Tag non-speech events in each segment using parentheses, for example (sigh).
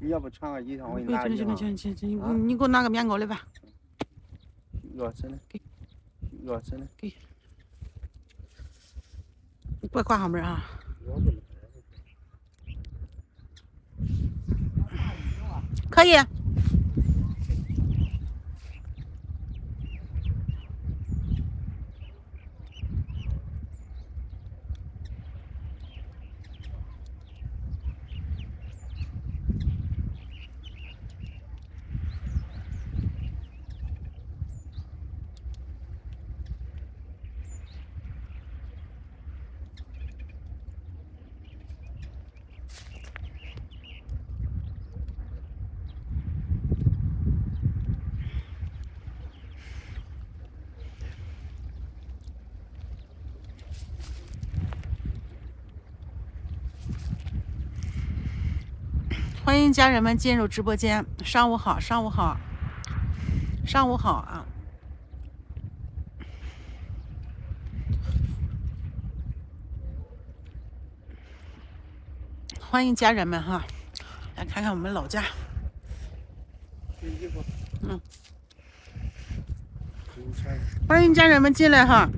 你要不穿个衣裳，我给你拿。行行行行行，你给我你给我拿个棉袄来吧。热尘呢？给，热尘呢？给。你别关上门啊！可以。欢迎家人们进入直播间，上午好，上午好，上午好啊！欢迎家人们哈，来看看我们老家。嗯。欢迎家人们进来哈，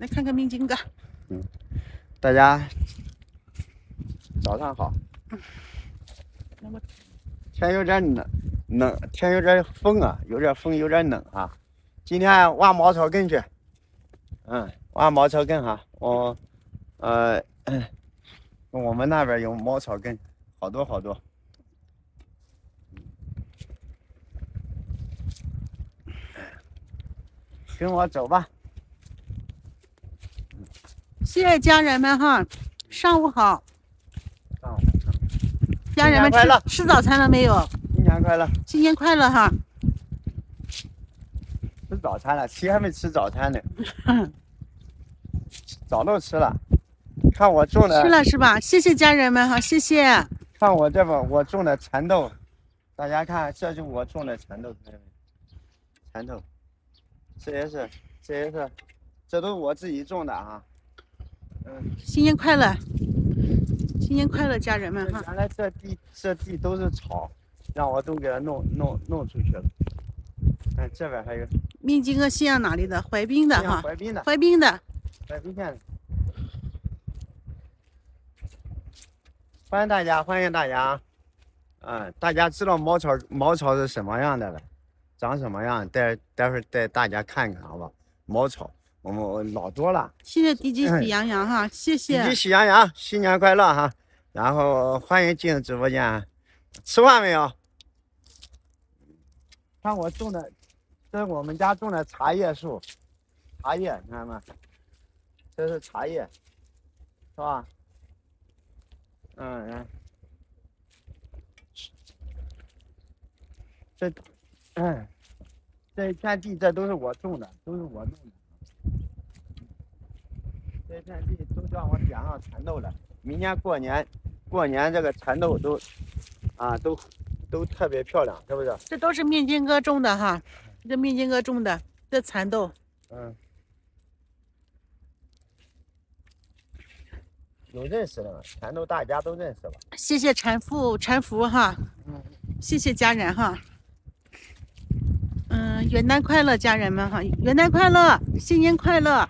来看看明金哥。嗯。大家早上好。天有点冷，冷天有点风啊，有点风，有点冷啊。今天挖茅草根去，嗯，挖茅草根哈，我，呃，(clears throat) 我们那边有茅草根，好多好多。跟我走吧，谢谢家人们哈，上午好。家人们吃吃早餐了没有？新年快乐！新年快乐哈！吃早餐了，谁还没吃早餐呢。(coughs) 早都吃了，看我种的。吃了是吧？谢谢家人们哈，谢谢。看我这把，我种的蚕豆，大家看，这就是我种的蚕豆，蚕豆，这也是，这也是，这都是我自己种的啊。嗯，新年快乐。新年快乐，家人们哈！原来这地这地都是草，让我都给它弄弄弄出去了。哎，这边还有。民警哥，信阳哪里的？淮滨的哈。淮滨的。淮滨的。淮滨县欢迎大家，欢迎大家。嗯，大家知道茅草茅草是什么样的了，长什么样？待待会儿带大家看看，好吧？茅草。我们老多了，谢谢迪 j 喜羊羊哈，谢谢迪 j 喜羊羊，新年快乐哈，然后欢迎进入直播间，吃饭没有？看我种的，这是我们家种的茶叶树，茶叶，你看到吗？这是茶叶，是吧？嗯嗯，这，哎，这片地这都是我种的，都是我弄的。这片地都让我点上蚕豆了，明年过年，过年这个蚕豆都，啊，都都特别漂亮，是不是？这都是面筋哥种的哈，这面筋哥种的这蚕豆。嗯。有认识的，吗？蚕豆大家都认识了。谢谢蚕妇，蚕福哈。嗯。谢谢家人哈。嗯，元旦快乐，家人们哈，元旦快乐，新年快乐。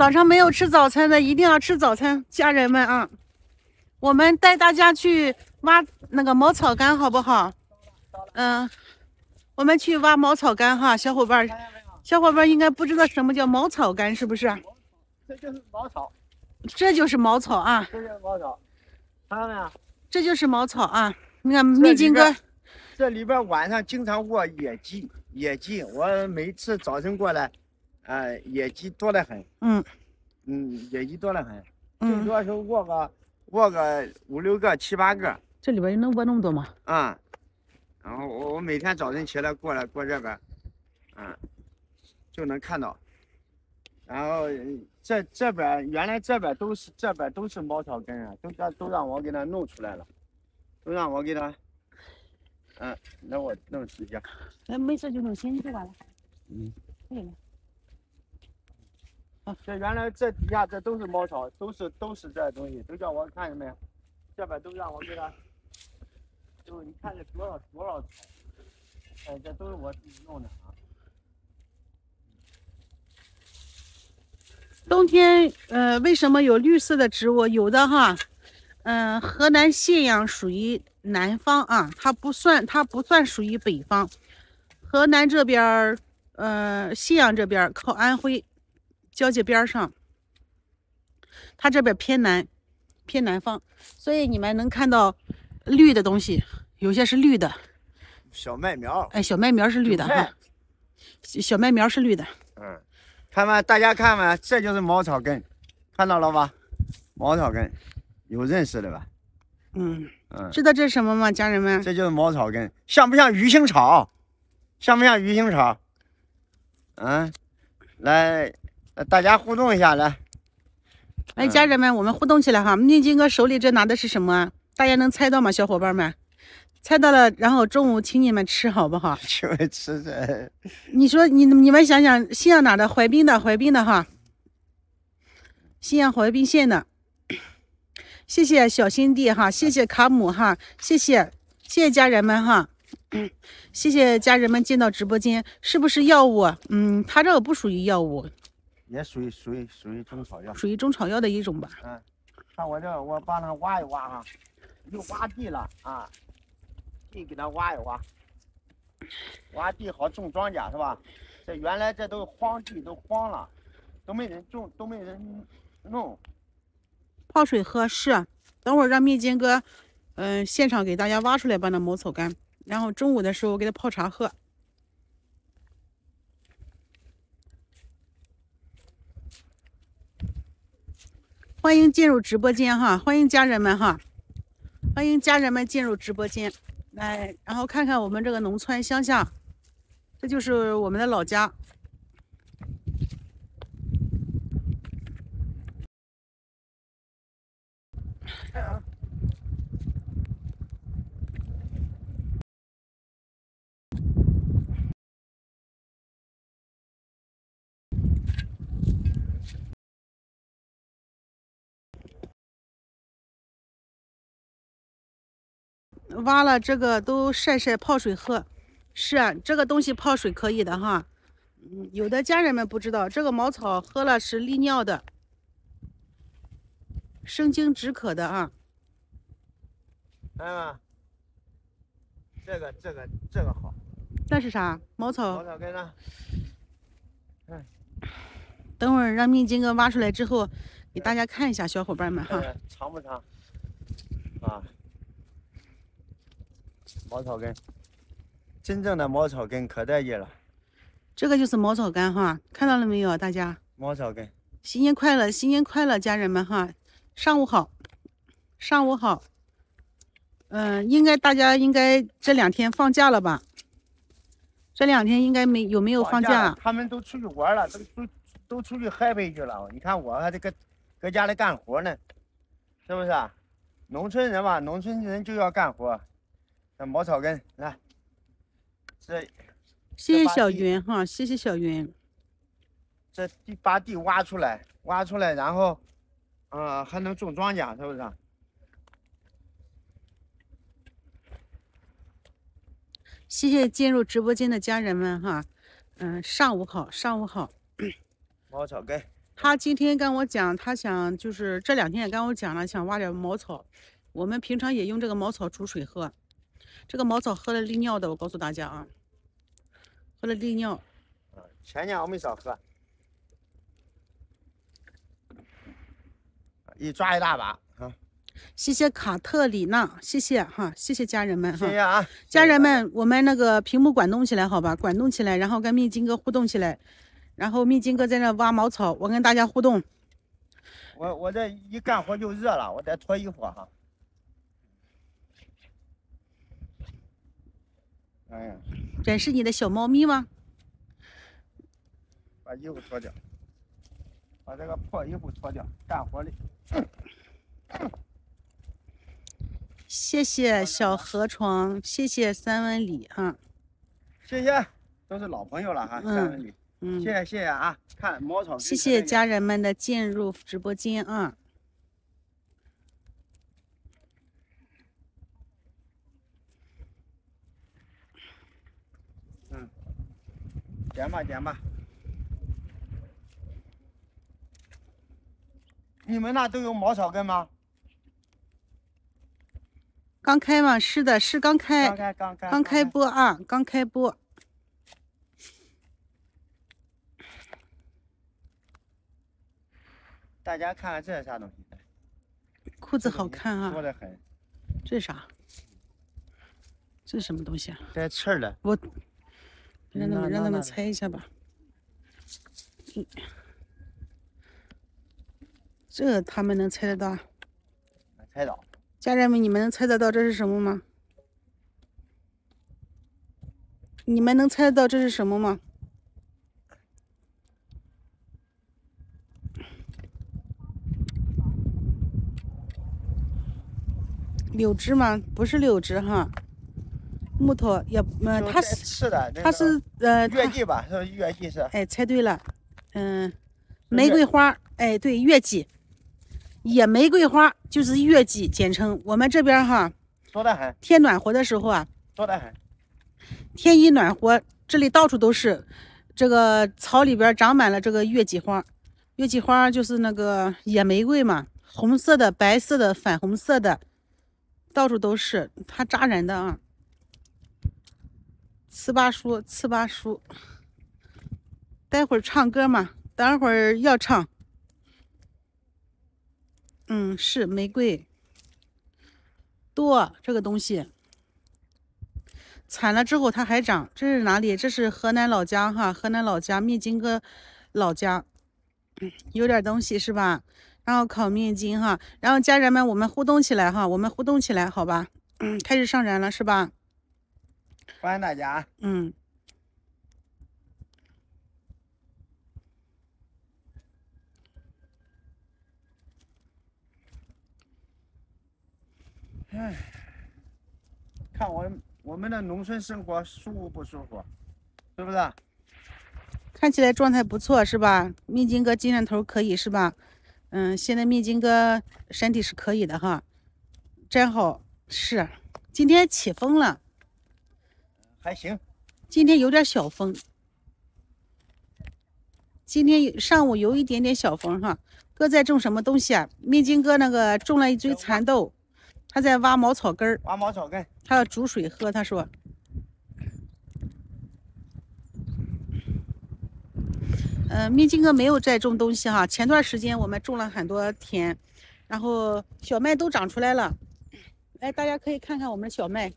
早上没有吃早餐的，一定要吃早餐，家人们啊！我们带大家去挖那个茅草干好不好？嗯，我们去挖茅草干哈，小伙伴儿，小伙伴儿应该不知道什么叫茅草干是不是？这就是茅草，这就是茅草啊！这就是茅草，看到没有？这就是茅草啊！你看，秘金哥，这里边晚上经常卧野鸡，野鸡，我每次早晨过来。哎，野鸡多得很。嗯，嗯，野鸡多得很。最多时候握个握个五六个、七八个。这里边能握那么多吗？啊，然后我我每天早晨起来过来过这边，嗯，就能看到。然后这这边原来这边都是这边都是茅草根，啊，都让都让我给它弄出来了，都让我给它，嗯，那我弄时下。那没事就弄新就完了。嗯。了。这原来这底下这都是猫草，都是都是这东西，都叫我看见没？这边都让我给他，就你看这多少多少草，哎，这都是我自己弄的啊。冬天，呃，为什么有绿色的植物？有的哈，嗯，河南信阳属于南方啊，它不算它不算属于北方，河南这边儿，呃，信阳这边儿靠安徽。交界边上，它这边偏南，偏南方，所以你们能看到绿的东西，有些是绿的，小麦苗，哎，小麦苗是绿的哈，小麦苗是绿的，嗯，看吧，大家看吧，这就是茅草根，看到了吧？茅草根，有认识的吧？嗯嗯，知道这是什么吗，家人们？这就是茅草根，像不像鱼腥草？像不像鱼腥草？嗯，来。大家互动一下来，哎，家人们，我们互动起来哈！面金哥手里这拿的是什么？大家能猜到吗，小伙伴们？猜到了，然后中午请你们吃，好不好？(laughs) 请们吃啥？你说你你们想想，信阳哪的？淮滨的，淮滨的哈！信阳淮滨县的。谢谢小新弟哈，谢谢卡姆哈，谢谢谢谢家人们哈，谢谢家人们进到直播间，是不是药物？嗯，他这个不属于药物。也属于属于属于中草药，属于中草药的一种吧。嗯，看我这，我帮他挖一挖啊，又挖地了啊，地给它挖一挖，挖地好种庄稼是吧？这原来这都荒地，都荒了，都没人种，都没人弄。泡水喝是，等会儿让蜜金哥，嗯，现场给大家挖出来把那茅草干，然后中午的时候给他泡茶喝。欢迎进入直播间哈，欢迎家人们哈，欢迎家人们进入直播间，来，然后看看我们这个农村乡下，这就是我们的老家。挖了这个都晒晒泡水喝，是啊，这个东西泡水可以的哈。嗯，有的家人们不知道，这个茅草喝了是利尿的，生津止渴的啊。来吗？这个这个这个好。那是啥？茅草。茅草嗯。等会儿让民警哥挖出来之后，给大家看一下，小伙伴们哈。长不长？啊。茅草根，真正的茅草根可带劲了。这个就是茅草根哈，看到了没有，大家？茅草根，新年快乐，新年快乐，家人们哈，上午好，上午好。嗯，应该大家应该这两天放假了吧？这两天应该没有没有放假？他们都出去玩了，都都都出去 happy 去了。你看我得搁搁家里干活呢，是不是？农村人嘛，农村人就要干活。茅草根，来，这，谢谢小云哈，谢谢小云。这第八地挖出来，挖出来，然后，嗯，还能种庄稼，是不是？谢谢进入直播间的家人们哈，嗯，上午好，上午好。(clears throat) 茅草根，他今天跟我讲，他想就是这两天也跟我讲了，想挖点茅草。我们平常也用这个茅草煮水喝。这个茅草喝了利尿的，我告诉大家啊，喝了利尿。前年我没少喝，一抓一大把啊。谢谢卡特里娜，谢谢哈，谢谢家人们哈。谢谢啊，家人们，我们那个屏幕滚动起来好吧？滚动起来，然后跟蜜金哥互动起来，然后蜜金哥在那挖茅草，我跟大家互动。我我这一干活就热了，我得脱衣服哈。哎呀，展示你的小猫咪吗？把衣服脱掉，把这个破衣服脱掉，干活嘞！谢谢小河床，谢谢三文里哈！谢谢，都是老朋友了哈，三文里，嗯，谢谢谢谢啊！看猫草，谢谢家人们的进入直播间啊！点吧点吧，你们那都有茅草根吗？刚开吗？是的，是刚开，刚开，刚开播啊，刚开播。大家看看这是啥东西？裤子好看啊，多的很。这是啥？这是什么东西啊？带刺儿的。我。让他们让他们猜一下吧。这他们能猜得到？能猜到。家人们，你们能猜得到这是什么吗？你们能猜得到这是什么吗？柳枝吗？不是柳枝哈。木头也，嗯，它是是的，它是呃，月季吧，是月季是？哎，猜对了，嗯，玫瑰花，哎，对，月季，野玫瑰花就是月季，简称。我们这边哈多得很，天暖和的时候啊多得很，天一暖和，这里到处都是，这个草里边长满了这个月季花，月季花就是那个野玫瑰嘛，红色的、白色的、粉红色的，到处都是，它扎人的啊。糍粑叔，糍粑叔，待会儿唱歌嘛，等会儿要唱。嗯，是玫瑰，多这个东西，采了之后它还长。这是哪里？这是河南老家哈，河南老家面筋哥老家，有点东西是吧？然后烤面筋哈，然后家人们我们互动起来哈，我们互动起来好吧？嗯，开始上人了是吧？欢迎大家。嗯。哎，看我我们的农村生活舒服不舒服，是不是？看起来状态不错是吧？秘金哥精神头可以是吧？嗯，现在秘金哥身体是可以的哈，真好。是，今天起风了。还行，今天有点小风。今天上午有一点点小风哈。哥在种什么东西啊？面筋哥那个种了一堆蚕豆，他在挖茅草根儿。挖茅草根，他要煮水喝。他说：“嗯，面筋哥没有在种东西哈。前段时间我们种了很多田，然后小麦都长出来了。哎，大家可以看看我们的小麦，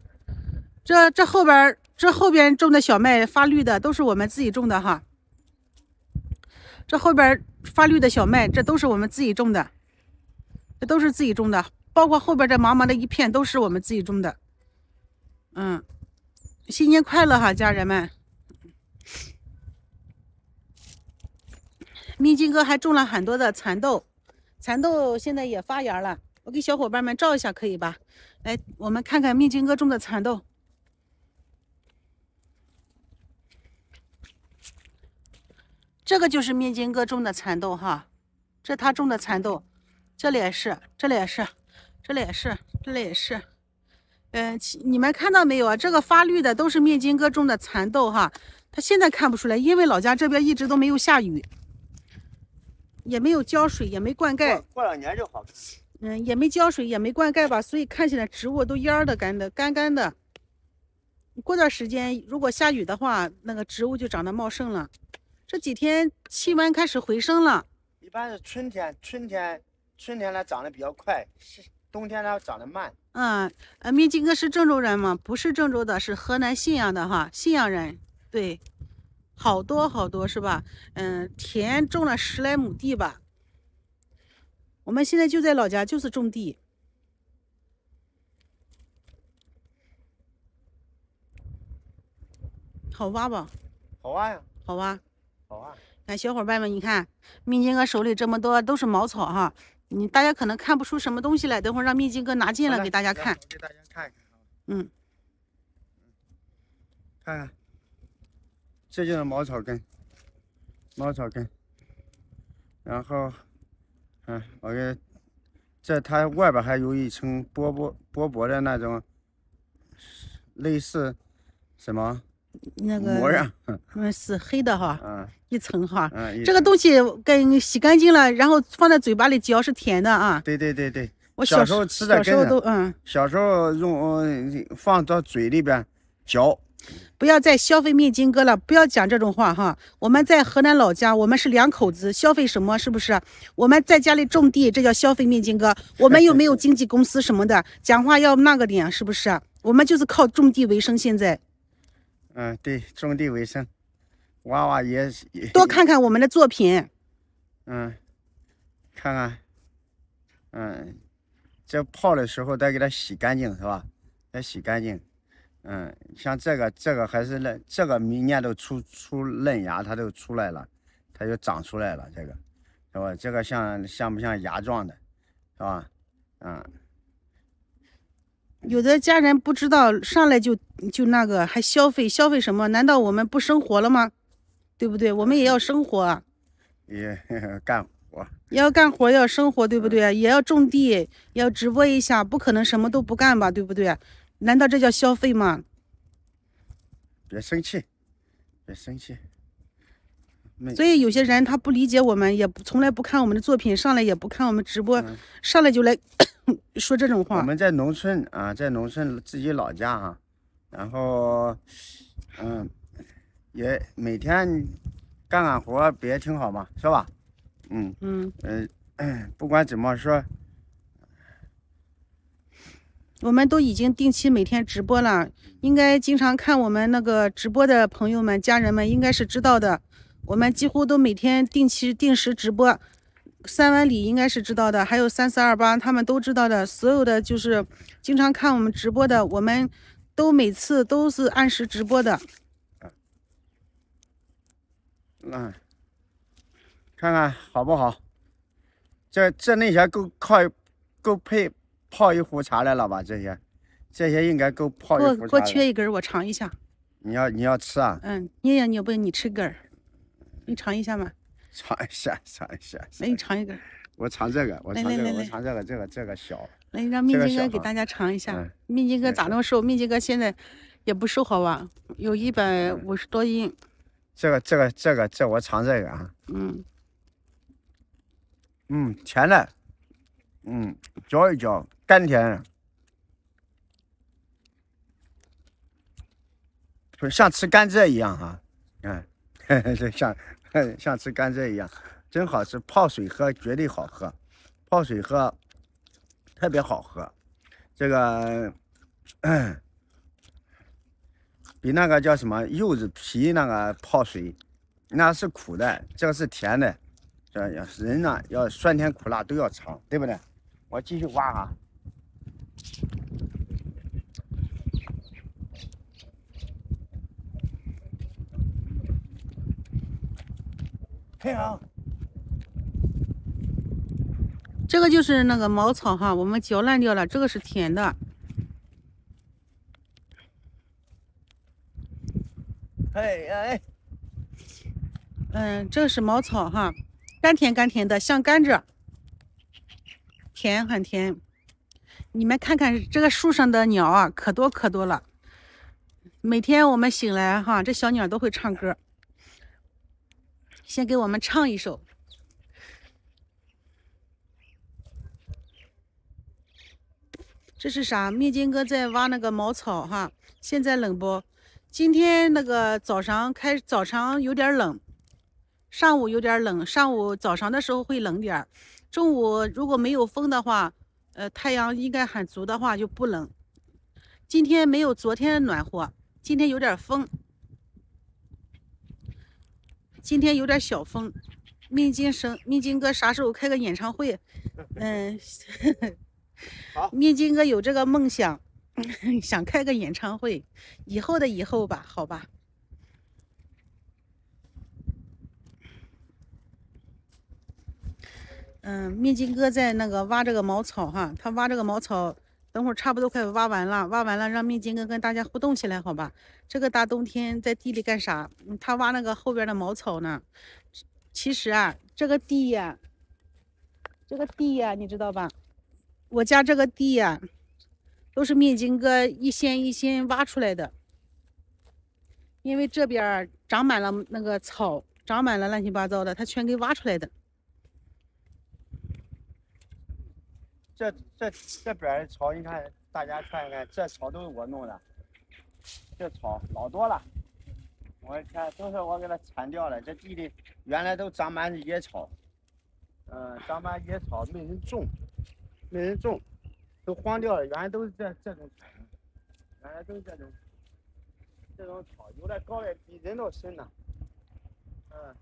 这这后边。”这后边种的小麦发绿的都是我们自己种的哈，这后边发绿的小麦，这都是我们自己种的，这都是自己种的，包括后边这茫茫的一片都是我们自己种的。嗯，新年快乐哈，家人们！秘境哥还种了很多的蚕豆，蚕豆现在也发芽了，我给小伙伴们照一下可以吧？来，我们看看秘境哥种的蚕豆。这个就是面筋哥种的蚕豆哈，这他种的蚕豆，这里也是，这里也是，这里也是，这里也是。嗯，你们看到没有啊？这个发绿的都是面筋哥种的蚕豆哈，他现在看不出来，因为老家这边一直都没有下雨，也没有浇水，也没灌溉。过两年就好嗯，也没浇水，也没灌溉吧，所以看起来植物都蔫儿的干的干干的。过段时间如果下雨的话，那个植物就长得茂盛了。这几天气温开始回升了，一般是春天，春天，春天呢长得比较快，冬天呢长得慢。嗯，呃，明金哥是郑州人吗？不是郑州的，是河南信阳的哈，信阳人。对，好多好多是吧？嗯，田种了十来亩地吧。我们现在就在老家，就是种地。好挖吧？好挖呀。好挖。那小伙伴们，你看，秘金哥手里这么多都是茅草哈。你大家可能看不出什么东西来，等会让秘金哥拿进来给大家看。给大家看一看。嗯，看看，这就是茅草根，茅草根。然后，嗯，我给这它外边还有一层薄薄薄薄的那种，类似什么？那个，嗯，是黑的哈，一层哈。这个东西跟洗干净了，然后放在嘴巴里嚼，是甜的啊。对对对对，我小时候吃的，小时候都，嗯，小时候用放到嘴里边嚼。不要再消费面筋哥了，不要讲这种话哈。我们在河南老家，我们是两口子，消费什么是不是？我们在家里种地，这叫消费面筋哥。(laughs) 我们又没有经纪公司什么的，讲话要那个点是不是？我们就是靠种地为生，现在。嗯，对，种地为生，娃娃也也多看看我们的作品。嗯，看看，嗯，这泡的时候得给它洗干净是吧？得洗干净。嗯，像这个，这个还是嫩，这个明年都出出嫩芽，它都出来了，它就长出来了。这个，是吧？这个像像不像芽状的，是吧？嗯。有的家人不知道上来就就那个还消费消费什么？难道我们不生活了吗？对不对？我们也要生活，(laughs) 也干活，也要干活，要生活，对不对？也要种地，要直播一下，不可能什么都不干吧？对不对？难道这叫消费吗？别生气，别生气。所以有些人他不理解我们，也不从来不看我们的作品，上来也不看我们直播，上来就来说这种话。我们在农村啊，在农村自己老家啊，然后，嗯，也每天干干活，不也挺好吗？是吧？嗯嗯嗯，不管怎么说，我们都已经定期每天直播了，应该经常看我们那个直播的朋友们、家人们应该是知道的。我们几乎都每天定期定时直播，三万里应该是知道的，还有三四二八他们都知道的，所有的就是经常看我们直播的，我们都每次都是按时直播的。嗯，看看好不好？这这那些够靠够配泡一壶茶来了吧？这些这些应该够泡一壶茶。锅我缺一根，我尝一下。你要你要吃啊？嗯，你也你不你吃根儿。你尝一下嘛，尝一下，尝一下。(laughs) 来，你尝一个。我尝这个，我尝这个，我尝这个，这个，这个小。来，你让蜜筋哥给大家尝一下。蜜金哥咋那么瘦？蜜筋哥现在也不瘦好吧？有一百五十多斤。这个，这个，这个，这我尝这个啊。嗯。嗯，甜的。嗯，嚼一嚼，甘甜。是像吃甘蔗一样啊，看。(laughs) 像 (laughs) 像吃甘蔗一样，真好吃。泡水喝绝对好喝，泡水喝特别好喝。这个 (clears throat) 比那个叫什么柚子皮那个泡水，那是苦的，这个是甜的。这人呢，要酸甜苦辣都要尝，对不对？我继续挖啊。哎呀，这个就是那个茅草哈，我们嚼烂掉了。这个是甜的。哎哎，嗯，这个是茅草哈，甘甜甘甜的，像甘蔗，甜很甜。你们看看这个树上的鸟啊，可多可多了。每天我们醒来哈，这小鸟都会唱歌。先给我们唱一首。这是啥？面筋哥在挖那个茅草哈。现在冷不？今天那个早上开，早上有点冷，上午有点冷，上午早上的时候会冷点中午如果没有风的话，呃，太阳应该很足的话就不冷。今天没有昨天暖和，今天有点风。今天有点小风。面筋生，面筋哥啥时候开个演唱会？嗯，好。面筋哥有这个梦想，(laughs) 想开个演唱会，以后的以后吧，好吧。嗯，面筋哥在那个挖这个茅草哈，他挖这个茅草。等会儿差不多快挖完了，挖完了让面筋哥跟大家互动起来，好吧？这个大冬天在地里干啥？他挖那个后边的茅草呢？其实啊，这个地呀，这个地呀，你知道吧？我家这个地呀，都是面筋哥一锨一锨挖出来的，因为这边长满了那个草，长满了乱七八糟的，他全给挖出来的。这这这边的草，你看，大家看一看，这草都是我弄的，这草老多了。我看都是我给它铲掉了。这地里原来都长满野草，嗯，长满野草，没人种，没人种，都荒掉了。原来都是这这种草，原来都是这种这种草，有的高的比人都深呢，嗯。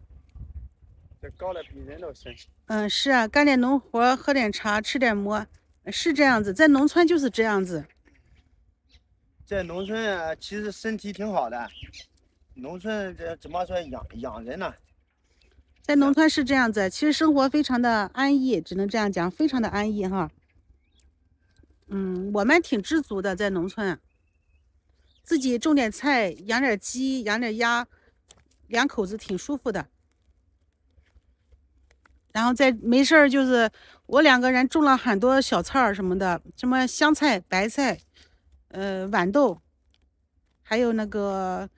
高得比人都深。嗯，是啊，干点农活，喝点茶，吃点馍，是这样子，在农村就是这样子。在农村啊，其实身体挺好的。农村这怎么说养养人呢？在农村是这样子，其实生活非常的安逸，只能这样讲，非常的安逸哈。嗯，我们挺知足的，在农村，自己种点菜，养点鸡，养点鸭，两口子挺舒服的。然后再没事儿，就是我两个人种了很多小菜儿什么的，什么香菜、白菜，呃，豌豆，还有那个。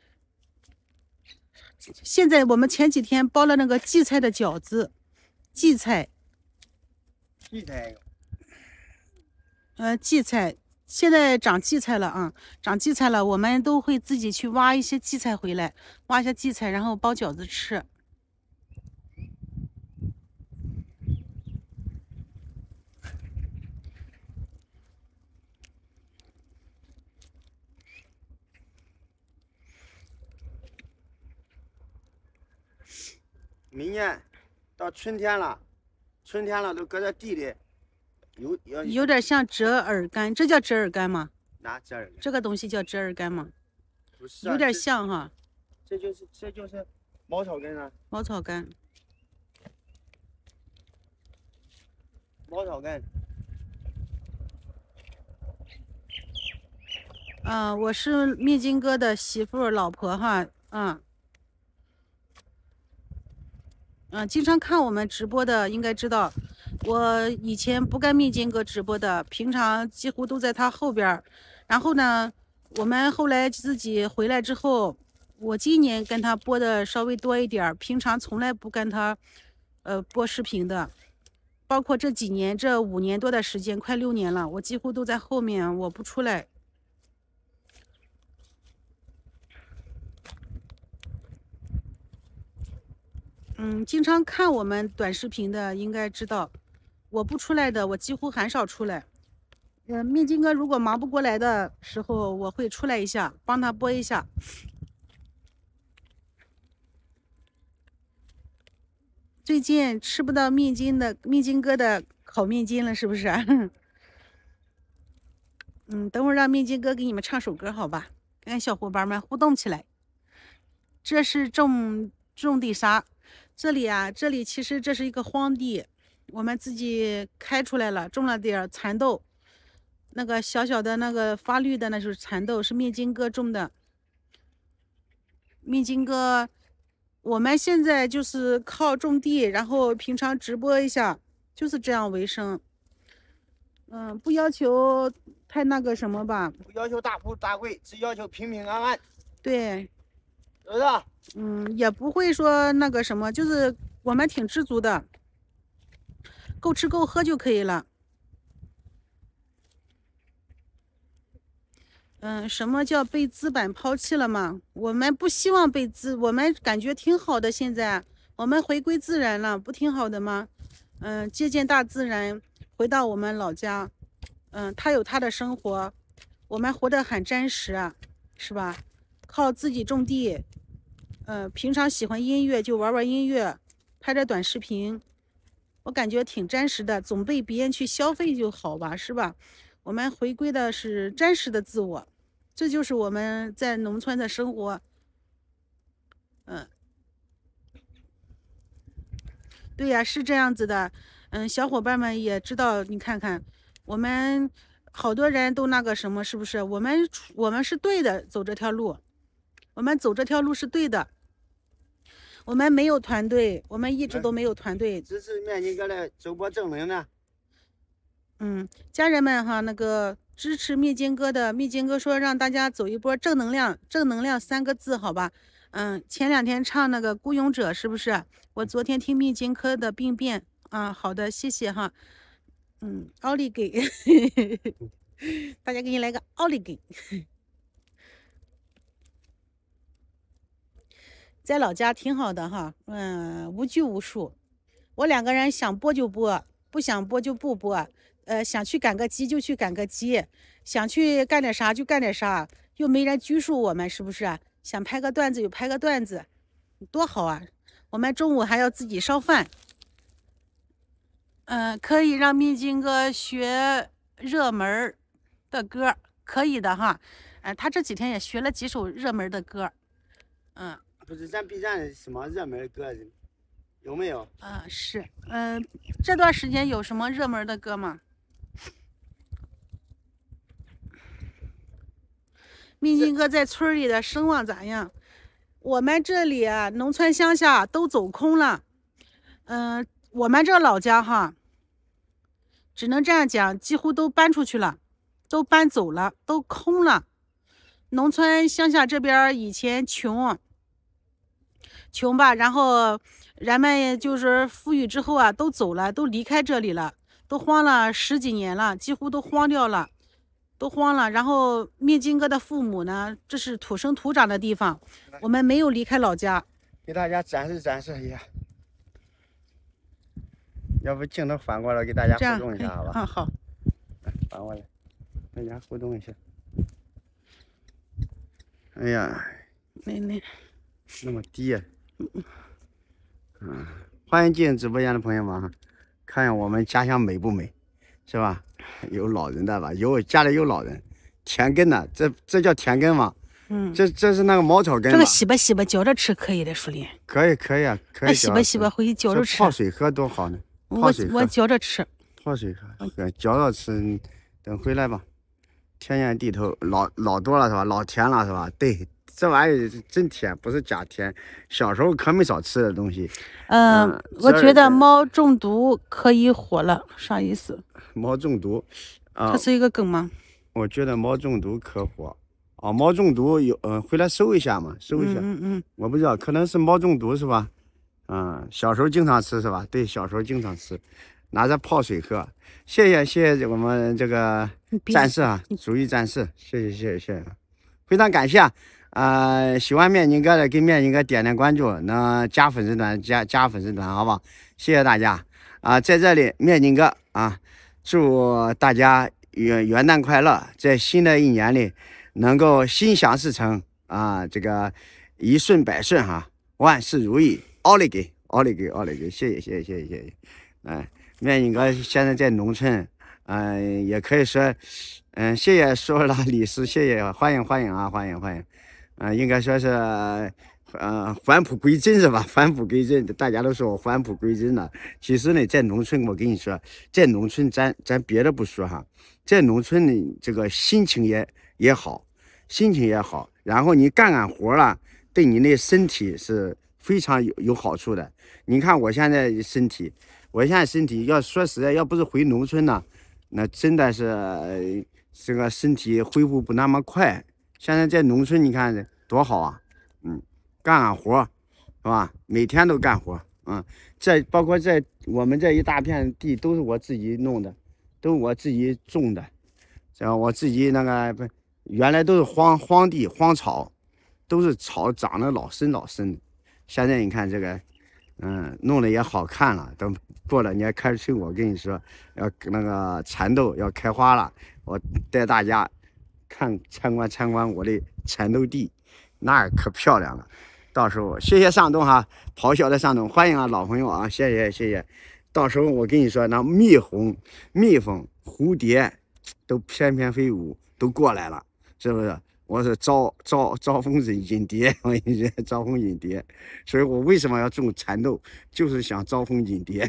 现在我们前几天包了那个荠菜的饺子，荠菜。荠菜。呃，荠菜现在长荠菜了啊，长荠菜了，我们都会自己去挖一些荠菜回来，挖一些荠菜，然后包饺子吃。明年到春天了，春天了，都搁在地里，有有点像折耳干，这叫折耳干吗？哪折耳干？这个东西叫折耳干吗？不是，有点像哈，这就是这就是茅草根啊，茅草根，茅草根。嗯，我是蜜金哥的媳妇老婆哈，嗯。嗯，经常看我们直播的应该知道，我以前不干面筋哥直播的，平常几乎都在他后边儿。然后呢，我们后来自己回来之后，我今年跟他播的稍微多一点儿，平常从来不跟他，呃，播视频的。包括这几年这五年多的时间，快六年了，我几乎都在后面，我不出来。嗯，经常看我们短视频的应该知道，我不出来的，我几乎很少出来。呃，面筋哥如果忙不过来的时候，我会出来一下，帮他播一下。最近吃不到面筋的，面筋哥的烤面筋了，是不是？(laughs) 嗯，等会儿让面筋哥给你们唱首歌，好吧？跟小伙伴们互动起来。这是种种的啥？这里啊，这里其实这是一个荒地，我们自己开出来了，种了点蚕豆。那个小小的、那个发绿的，那就是蚕豆，是面筋哥种的。面筋哥，我们现在就是靠种地，然后平常直播一下，就是这样为生。嗯，不要求太那个什么吧，不要求大富大贵，只要求平平安安。对。儿子，嗯，也不会说那个什么，就是我们挺知足的，够吃够喝就可以了。嗯，什么叫被资本抛弃了吗？我们不希望被资，我们感觉挺好的。现在我们回归自然了，不挺好的吗？嗯，借鉴大自然，回到我们老家。嗯，他有他的生活，我们活得很真实，是吧？靠自己种地，呃，平常喜欢音乐就玩玩音乐，拍点短视频，我感觉挺真实的，总被别人去消费就好吧，是吧？我们回归的是真实的自我，这就是我们在农村的生活。嗯，对呀，是这样子的。嗯，小伙伴们也知道，你看看，我们好多人都那个什么，是不是？我们我们是对的，走这条路。我们走这条路是对的。我们没有团队，我们一直都没有团队。支持面筋哥的主播正能量。嗯，家人们哈，那个支持面筋哥的，面筋哥说让大家走一波正能量，正能量三个字，好吧。嗯，前两天唱那个《孤勇者》是不是？我昨天听面筋哥的病变。嗯，好的，谢谢哈。嗯，奥利给！(laughs) 大家给你来个奥利给！在老家挺好的哈，嗯，无拘无束。我两个人想播就播，不想播就不播。呃，想去赶个集就去赶个集，想去干点啥就干点啥，又没人拘束我们，是不是想拍个段子就拍个段子，多好啊！我们中午还要自己烧饭。嗯，可以让冰晶哥学热门的歌，可以的哈。哎，他这几天也学了几首热门的歌，嗯。不是，咱 B 站什么热门歌有没有？啊，是，嗯，这段时间有什么热门的歌吗？秘金哥在村里的声望咋样？我们这里啊，农村乡下都走空了。嗯，我们这老家哈，只能这样讲，几乎都搬出去了，都搬走了，都空了。农村乡下这边以前穷。穷吧，然后人们就是富裕之后啊，都走了，都离开这里了，都荒了十几年了，几乎都荒掉了，都荒了。然后面筋哥的父母呢，这是土生土长的地方，我们没有离开老家，给大家展示展示一下。要不镜头反过来给大家互动一下，好吧？嗯，好，来反过来，大家互动一下。哎呀，那那那么低呀！嗯，欢迎进直播间的朋友们啊，看下我们家乡美不美，是吧？有老人的吧？有家里有老人，田根的，这这叫田根吗？嗯，这这是那个茅草根。这个洗吧洗吧，嚼着吃可以的，树林。可以可以啊，可以。那洗吧洗吧，回去嚼着吃。泡水喝多好呢。泡水喝。我嚼着吃。泡水喝，嚼着吃，等回来吧。天间地头老老多了是吧？老甜了是吧？对。这玩意儿真甜，不是假甜。小时候可没少吃的东西。嗯，我觉得猫中毒可以火了，啥意思？猫中毒啊？它是一个梗吗？我觉得猫中毒可火啊！猫中毒有，嗯，回来搜一下嘛，搜一下。嗯嗯。我不知道，可能是猫中毒是吧？嗯，小时候经常吃是吧？对，小时候经常吃，拿着泡水喝。谢谢谢谢我们这个战士啊，主义战士，谢谢谢谢谢谢，非常感谢呃，喜欢面筋哥的给面筋哥点点关注，能加粉丝团加加粉丝团，好不好？谢谢大家啊！在这里，面筋哥啊，祝大家元元旦快乐，在新的一年里能够心想事成啊！这个一顺百顺哈，万事如意！奥利给！奥利给！奥利给！谢谢谢谢谢谢谢谢！哎，面筋哥现在在农村，嗯，也可以说，嗯，谢谢舒尔拉李师，谢谢欢迎欢迎啊，欢迎欢迎！啊，应该说是，呃，返璞归真是吧？返璞归真，大家都说返璞归真了。其实呢，在农村，我跟你说，在农村，咱咱别的不说哈，在农村呢，这个心情也也好，心情也好。然后你干干活了，对你那身体是非常有有好处的。你看我现在身体，我现在身体要说实在，要不是回农村呢，那真的是这个身体恢复不那么快。现在在农村，你看多好啊，嗯，干干活，是吧？每天都干活，嗯，这包括这我们这一大片地都是我自己弄的，都是我自己种的，这样我自己那个不，原来都是荒荒地、荒草，都是草长得老深老深的。现在你看这个，嗯，弄的也好看了。等过了年开春，我跟你说，要那个蚕豆要开花了，我带大家。看参观参观我的蚕豆地，那可漂亮了。到时候谢谢尚东哈，咆哮的尚东，欢迎啊老朋友啊，谢谢谢谢。到时候我跟你说，那蜜蜂、蜜蜂、蝴蝶都翩翩飞舞，都过来了，是不是？我是招招招蜂引引蝶，(laughs) 我跟你说招蜂引蝶。所以我为什么要种蚕豆？就是想招蜂引蝶，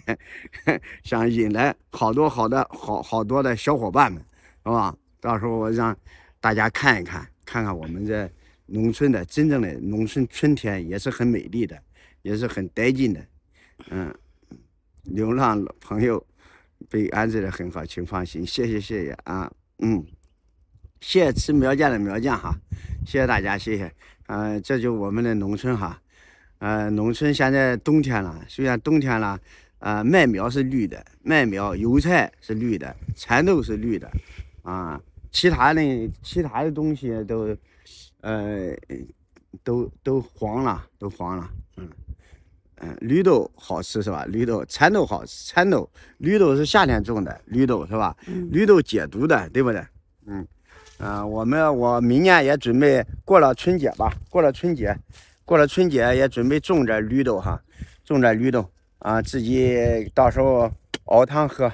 (laughs) 想引来好多好的好好多的小伙伴们，是吧？到时候我让。大家看一看，看看我们这农村的真正的农村春天也是很美丽的，也是很带劲的。嗯，流浪朋友被安置的很好，请放心。谢谢谢谢啊，嗯，谢谢吃苗匠的苗匠哈，谢谢大家，谢谢。嗯，这就我们的农村哈，呃，农村现在冬天了，虽然冬天了，呃，麦苗是绿的，麦苗、油菜是绿的，蚕豆是绿的，啊。其他的其他的东西都，呃，都都黄了，都黄了，嗯嗯，绿豆好吃是吧？绿豆、蚕豆好吃，蚕豆、绿豆是夏天种的，绿豆是吧？绿豆解毒的，对不对？嗯，啊，我们我明年也准备过了春节吧，过了春节，过了春节也准备种点绿豆哈，种点绿豆啊，自己到时候熬汤喝，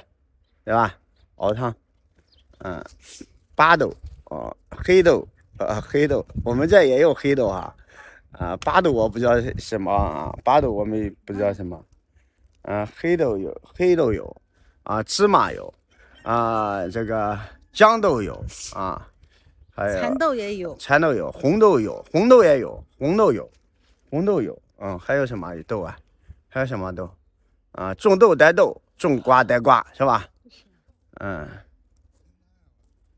对吧？熬汤，嗯。巴豆哦，黑豆，呃，黑豆，我们这也有黑豆哈，啊，巴豆我不知道什么啊，巴豆我们不知道什么，嗯，黑豆有，黑豆有，啊，芝麻油，啊，这个豇豆有啊，还有蚕豆也有，蚕豆有，红豆有，红豆也有，红豆有，红豆有，嗯，还有什么豆啊？还有什么豆？啊，种豆得豆，种瓜得瓜，是吧？嗯。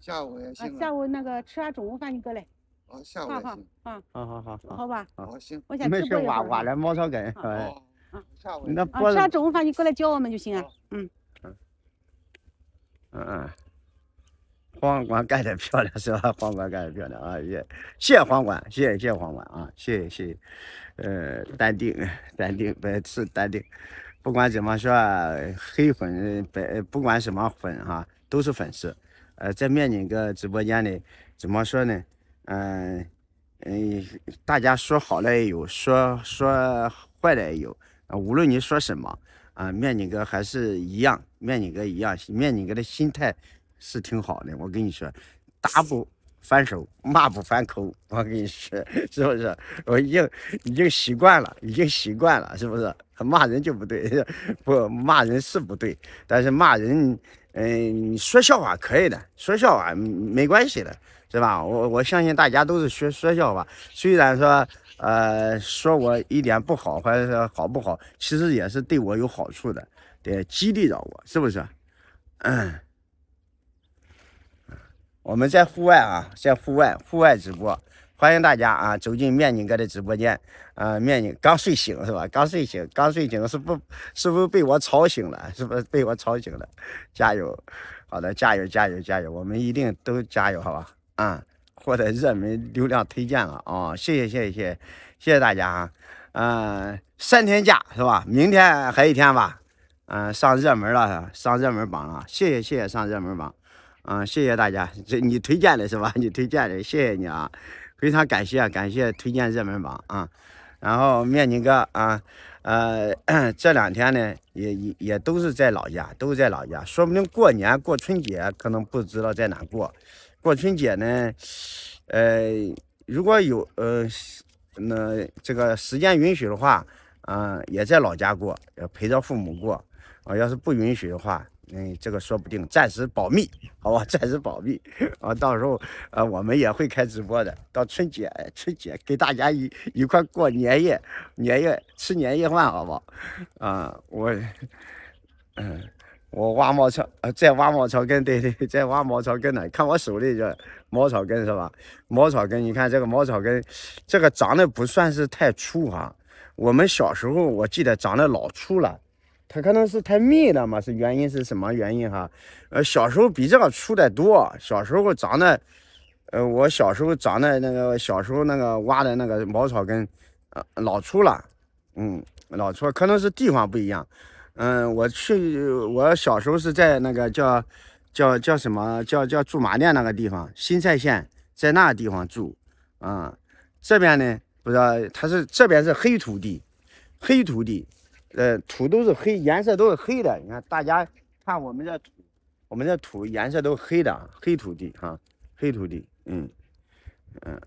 下午也行啊。下午那个吃完中午饭你过来。啊，下午行。啊，好好好，好吧。好，行。我先直播没事，挖挖点毛草根。哦，下午。那播。吃完中午饭你过来叫我们就行啊。嗯嗯嗯嗯，黄瓜干的漂亮是吧？黄瓜盖的漂亮啊，谢谢黄瓜，谢谢谢谢黄瓜啊，谢谢谢谢。呃，淡定淡定，不是淡定。不管怎么说，黑粉白，不管什么粉哈，都是粉丝。呃，在面筋哥直播间里，怎么说呢？嗯嗯，大家说好了也有，说说坏的也有啊。无论你说什么啊，面筋哥还是一样，面筋哥一样，面筋哥的心态是挺好的。我跟你说，打不翻手，骂不翻口。我跟你说，是不是？我已经已经习惯了，已经习惯了，是不是？骂人就不对，(laughs) 不骂人是不对，但是骂人。嗯，你说笑话可以的，说笑话没关系的，是吧？我我相信大家都是学说笑话，虽然说呃说我一点不好或者说好不好，其实也是对我有好处的，得激励着我，是不是？嗯，我们在户外啊，在户外户外直播，欢迎大家啊走进面筋哥的直播间。呃，面你刚睡醒是吧？刚睡醒，刚睡醒是不？是不是被我吵醒了？是不是被我吵醒了？加油，好的，加油，加油，加油，我们一定都加油，好吧？啊，获得热门流量推荐了啊！谢谢，谢谢，谢谢大家啊！啊，三天假是吧？明天还一天吧？嗯，上热门了，上热门榜了，谢谢，谢谢上热门榜，嗯，谢谢大家，这你推荐的是吧？你推荐的，谢谢你啊！非常感谢，感谢推荐热门榜啊！然后面筋哥啊，呃，(clears throat) 这两天呢也也也都是在老家，都在老家，说不定过年过春节可能不知道在哪过。过春节呢，呃，如果有呃那这个时间允许的话，嗯，也在老家过，陪着父母过。啊，要是不允许的话。嗯，这个说不定暂时保密，好吧？(laughs) 暂时保密啊！到时候呃，我们也会开直播的，到春节春节给大家一一块过年夜，年夜吃年夜饭，好吧？啊，我嗯，我挖茅草，呃，在挖茅草根，对对，在挖茅草根呢。看我手里这茅草根是吧？茅草根，你看这个茅草根，这个长得不算是太粗哈。我们小时候我记得长得老粗了。它可能是太密了嘛？是原因是什么原因哈？呃，小时候比这个粗的多。小时候长的，呃，我小时候长的那个小时候那个挖的那个茅草根，呃，老粗了。嗯，老粗，可能是地方不一样。嗯，我去，我小时候是在那个叫叫叫什么叫叫驻马店那个地方，新蔡县，在那个地方住。啊，这边呢，不知道它是这边是黑土地，黑土地。呃，土都是黑，颜色都是黑的。你看，大家看我们这土，我们这土颜色都是黑的，黑土地哈，黑土地，嗯嗯，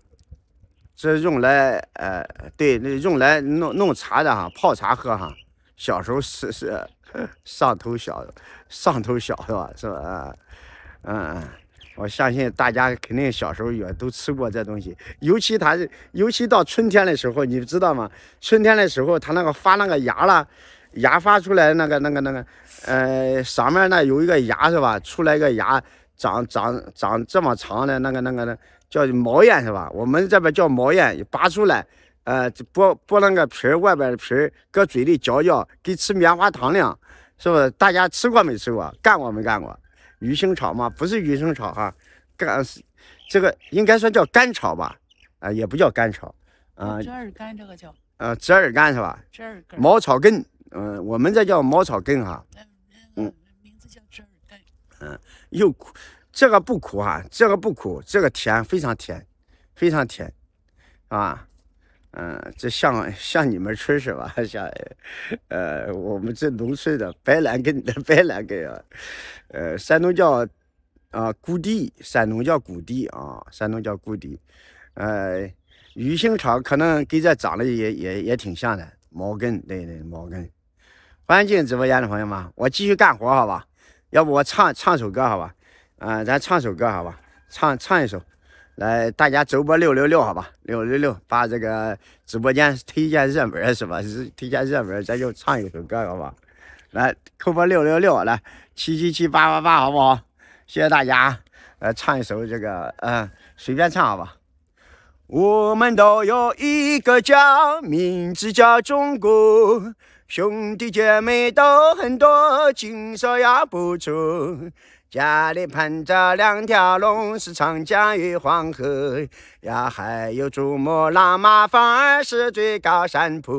这用来呃，对，那用来弄弄茶的哈，泡茶喝哈。小时候是是上头小，上头小是吧？是吧？啊，嗯。我相信大家肯定小时候也都吃过这东西，尤其它，尤其到春天的时候，你知道吗？春天的时候，它那个发那个芽了，芽发出来那个那个那个，呃，上面那有一个芽是吧？出来个芽，长长长这么长的那个那个那叫毛燕是吧？我们这边叫毛燕，拔出来，呃，剥剥那个皮，外边的皮，搁嘴里嚼嚼，跟吃棉花糖一样，是不？是？大家吃过没吃过？干过没干过？鱼腥草吗？不是鱼腥草哈，干是这个应该说叫甘草吧？啊，也不叫甘草啊。折耳干这个叫？呃，折耳干是吧？折耳根，茅草根，嗯，我们这叫茅草根哈。嗯，名字叫折耳根，嗯，又苦，这个不苦啊，这个不苦，这个甜，非常甜，非常甜，啊。嗯，这像 (laughs) 像你们村是吧？(laughs) 像，呃，我们这农村的白兰根的 (laughs) 白兰根啊，呃，山东叫，啊，谷地，山东叫谷地啊，山东叫谷地，呃，鱼腥草可能跟这长得也也也挺像的，毛根，对对，毛根。欢迎进直播间的朋友们，我继续干活，好吧？要不我唱唱首歌，好吧？啊，咱唱首歌，好吧？唱唱一首。来，大家走波六六六，好吧，六六六，把这个直播间推荐热门是吧？推荐热门，咱就唱一首歌，好吧？来，扣波六六六，来七七七八八八，好不好？谢谢大家。来，唱一首这个，嗯，随便唱，好吧？我们都有一个家，名字叫中国，兄弟姐妹都很多，景色也不错。家里盘着两条龙，是长江与黄河呀，还有珠穆朗玛峰，儿是最高山坡。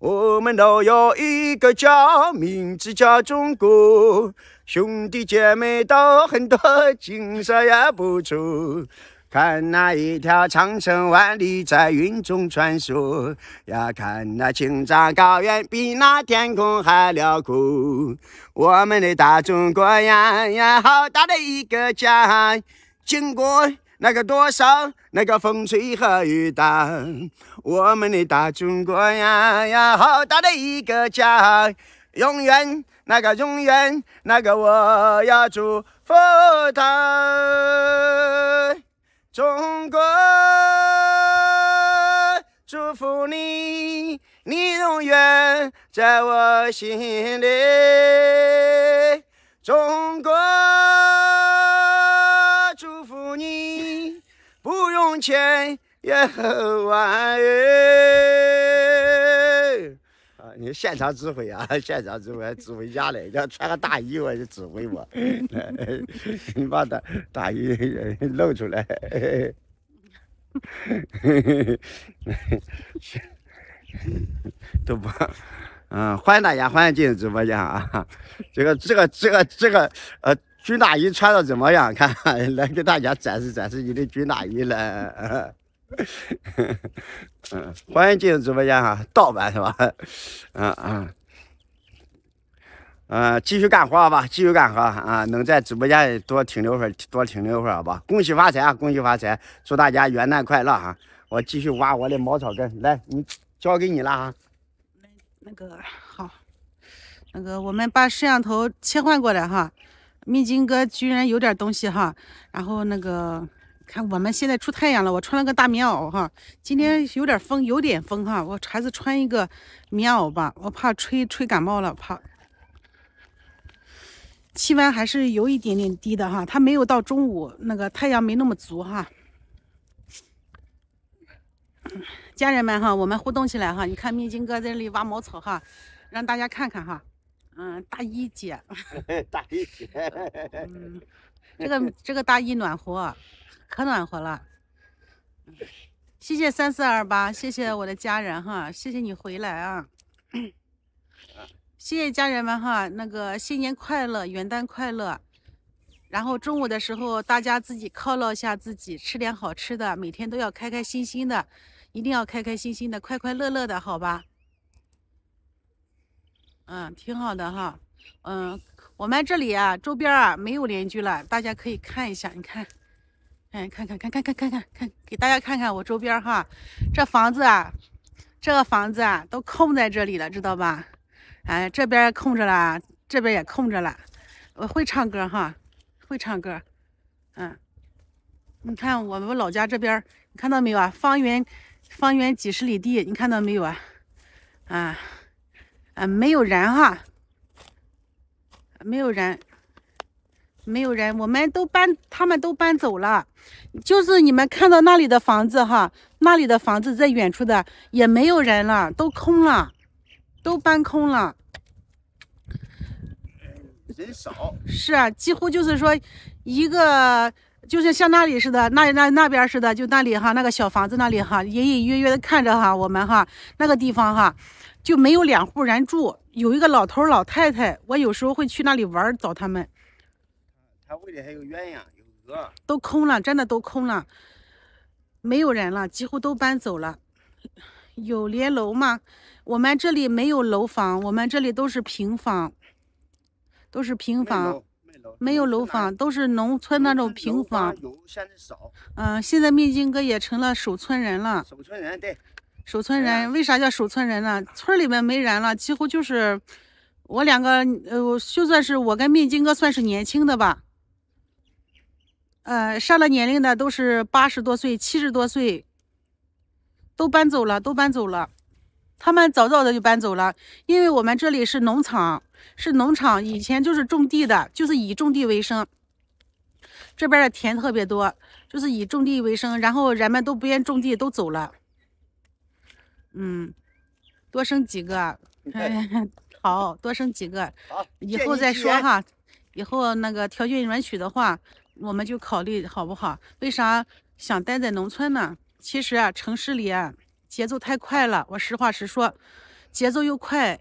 我们都有一个家，名字叫中国，兄弟姐妹都很多，景色也不错。看那一条长城万里在云中穿梭呀，看那青藏高原比那天空还辽阔。我们的大中国呀呀，好大的一个家！经过那个多少那个风吹和雨打，我们的大中国呀呀，好大的一个家！永远那个永远那个，我要祝福他。中国，祝福你，你永远在我心里。中国，祝福你，不用千言和万语。你现场指挥啊，(laughs) 现场指挥指挥下来，要穿个大衣我就指挥我，(laughs) (laughs) 你把大大衣露出来，行，不，嗯，欢迎大家欢迎进入直播间啊，这个这个这个这个呃军大衣穿的怎么样？看，来给大家展示展示你的军大衣了。嗯，(laughs) 欢迎进入直播间哈，盗版是吧？嗯嗯，嗯，继续干活吧，继续干活啊，能在直播间多停留会儿，多停留会儿好吧？恭喜发财啊，恭喜发财，祝大家元旦快乐啊！我继续挖我的茅草根，来，你交给你了啊。那个好，那个我们把摄像头切换过来哈，秘金哥居然有点东西哈，然后那个。看我们现在出太阳了，我穿了个大棉袄哈。今天有点风，有点风哈。我还是穿一个棉袄吧，我怕吹吹感冒了，怕。气温还是有一点点低的哈，它没有到中午那个太阳没那么足哈。家人们哈，我们互动起来哈。你看秘金哥在这里挖茅草哈，让大家看看哈。嗯，大衣姐，(laughs) 大衣姐，嗯，这个这个大衣暖和。可暖和了，谢谢三四二八，谢谢我的家人哈，谢谢你回来啊，谢谢家人们哈，那个新年快乐，元旦快乐。然后中午的时候，大家自己犒劳一下自己，吃点好吃的。每天都要开开心心的，一定要开开心心的，快快乐乐的，好吧？嗯，挺好的哈，嗯，我们这里啊，周边啊没有邻居了，大家可以看一下，你看。哎，看看，看看，看，看看，看，给大家看看我周边哈，这房子啊，这个房子啊，都空在这里了，知道吧？哎，这边空着了，这边也空着了。我会唱歌哈，会唱歌。嗯，你看我们老家这边，你看到没有啊？方圆，方圆几十里地，你看到没有啊？啊，啊，没有人哈，没有人。没有人，我们都搬，他们都搬走了。就是你们看到那里的房子哈，那里的房子在远处的也没有人了，都空了，都搬空了。人少是啊，几乎就是说，一个就是像那里似的，那那那边似的，就那里哈，那个小房子那里哈，隐隐约约的看着哈，我们哈那个地方哈就没有两户人住，有一个老头老太太。我有时候会去那里玩找他们。他喂的还有鸳鸯，有鹅。都空了，真的都空了，没有人了，几乎都搬走了。有连楼吗？我们这里没有楼房，我们这里都是平房，都是平房，没有楼房，都是农村那种平房。现在少。嗯，现在面筋哥也成了守村人了。守村人，对，守村人。为啥叫守村人呢？村里面没人了，几乎就是我两个，呃，就算是我跟面筋哥算是年轻的吧。呃，上了年龄的都是八十多岁、七十多岁，都搬走了，都搬走了。他们早早的就搬走了，因为我们这里是农场，是农场，以前就是种地的，就是以种地为生。这边的田特别多，就是以种地为生，然后人们都不愿种地，都走了。嗯，多生几个，哎，好多生几个，以后再说哈，以后那个条件允许的话。我们就考虑好不好？为啥想待在农村呢？其实啊，城市里啊，节奏太快了。我实话实说，节奏又快，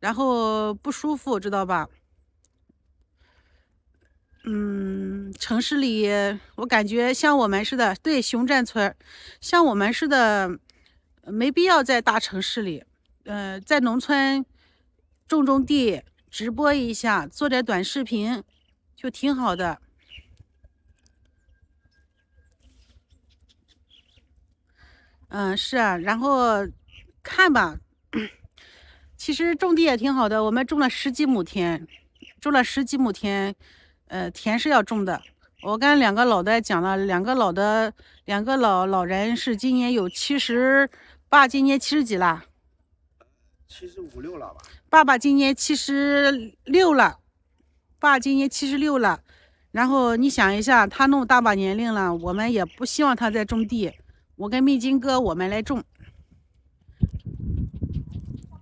然后不舒服，知道吧？嗯，城市里我感觉像我们似的，对，熊占村，像我们似的，没必要在大城市里。嗯，在农村种种地，直播一下，做点短视频，就挺好的。嗯，是啊，然后看吧。(clears throat) 其实种地也挺好的，我们种了十几亩田，种了十几亩田。呃，田是要种的。我跟两个老的讲了，两个老的，两个老老人是今年有七十，爸今年七十几了，七十五六了吧？爸爸今年七十六了，爸今年七十六了。然后你想一下，他那么大把年龄了，我们也不希望他在种地。我跟蜜金哥，我们来种。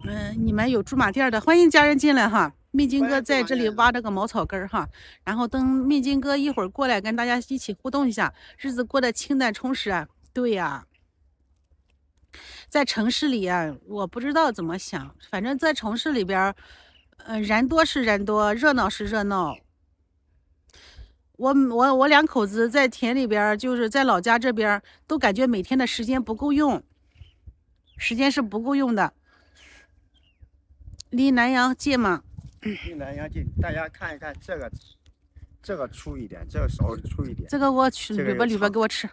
嗯，你们有驻马店的，欢迎家人进来哈。蜜金哥在这里挖这个茅草根哈，然后等蜜金哥一会儿过来，跟大家一起互动一下。日子过得清淡充实。对呀，在城市里啊，我不知道怎么想，反正在城市里边，嗯，人多是人多，热闹是热闹。我我我两口子在田里边，就是在老家这边，都感觉每天的时间不够用，时间是不够用的。离南阳近吗？离南阳近。大家看一看这个，这个粗一点，这个稍微粗一点。这个我去捋吧捋吧，给我吃。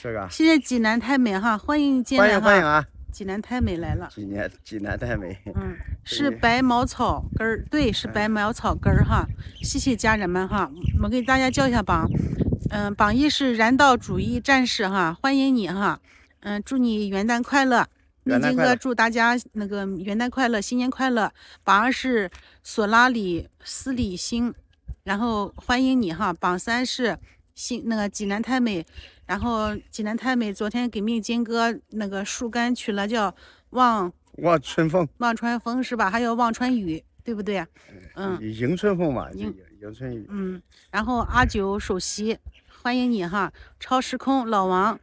谢个。现在济南太美哈，欢迎进来哈。欢迎啊！济南太美来了，济南济南太美，嗯，(laughs) 是白茅草根儿，对，是白茅草根儿哈，谢谢家人们哈，我给大家叫一下榜，嗯，榜一是燃道主义战士哈，欢迎你哈，嗯，祝你元旦快乐，那金哥祝大家那个元旦快乐，新年快乐，榜二是索拉里斯里星，然后欢迎你哈，榜三是。新那个济南太美，然后济南太美，昨天给命金哥那个树干取了叫望望春风，望春风是吧？还有望春雨，对不对？嗯，迎春风嘛，迎迎春雨。嗯，然后阿九首席欢迎你哈，超时空老王，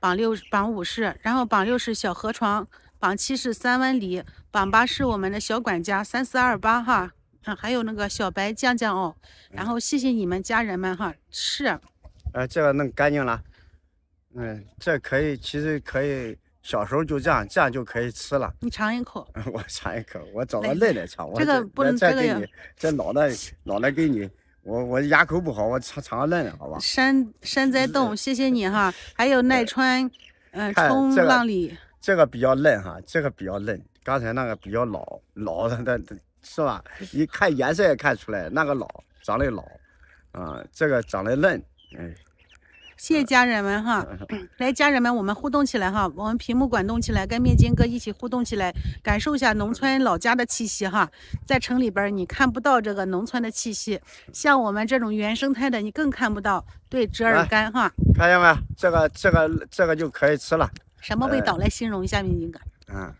榜六榜五是，然后榜六是小河床，榜七是三万里，榜八是我们的小管家三四二八哈。还有那个小白酱酱哦，然后谢谢你们家人们哈，是，啊，这个弄干净了，嗯，这可以，其实可以，小时候就这样，这样就可以吃了。你尝一口。(laughs) 我尝一口，我找个嫩的尝。这个不能给你，这脑袋脑袋给你。我我牙口不好，我尝尝个嫩的，好吧。山山在洞，谢谢你哈，(laughs) 还有耐川，嗯，冲浪里。这个比较嫩哈，这个比较嫩，刚才那个比较老老的的。是吧？一看颜色也看出来，那个老长得老，啊，这个长得嫩，哎，谢谢家人们哈，(clears throat) 来家人们，我们互动起来哈，我们屏幕滚动起来，跟面筋哥一起互动起来，感受一下农村老家的气息哈，在城里边你看不到这个农村的气息，像我们这种原生态的，你更看不到。对，折耳干哈，看见没？这个这个这个就可以吃了。什么味道来形容一下面筋哥。嗯。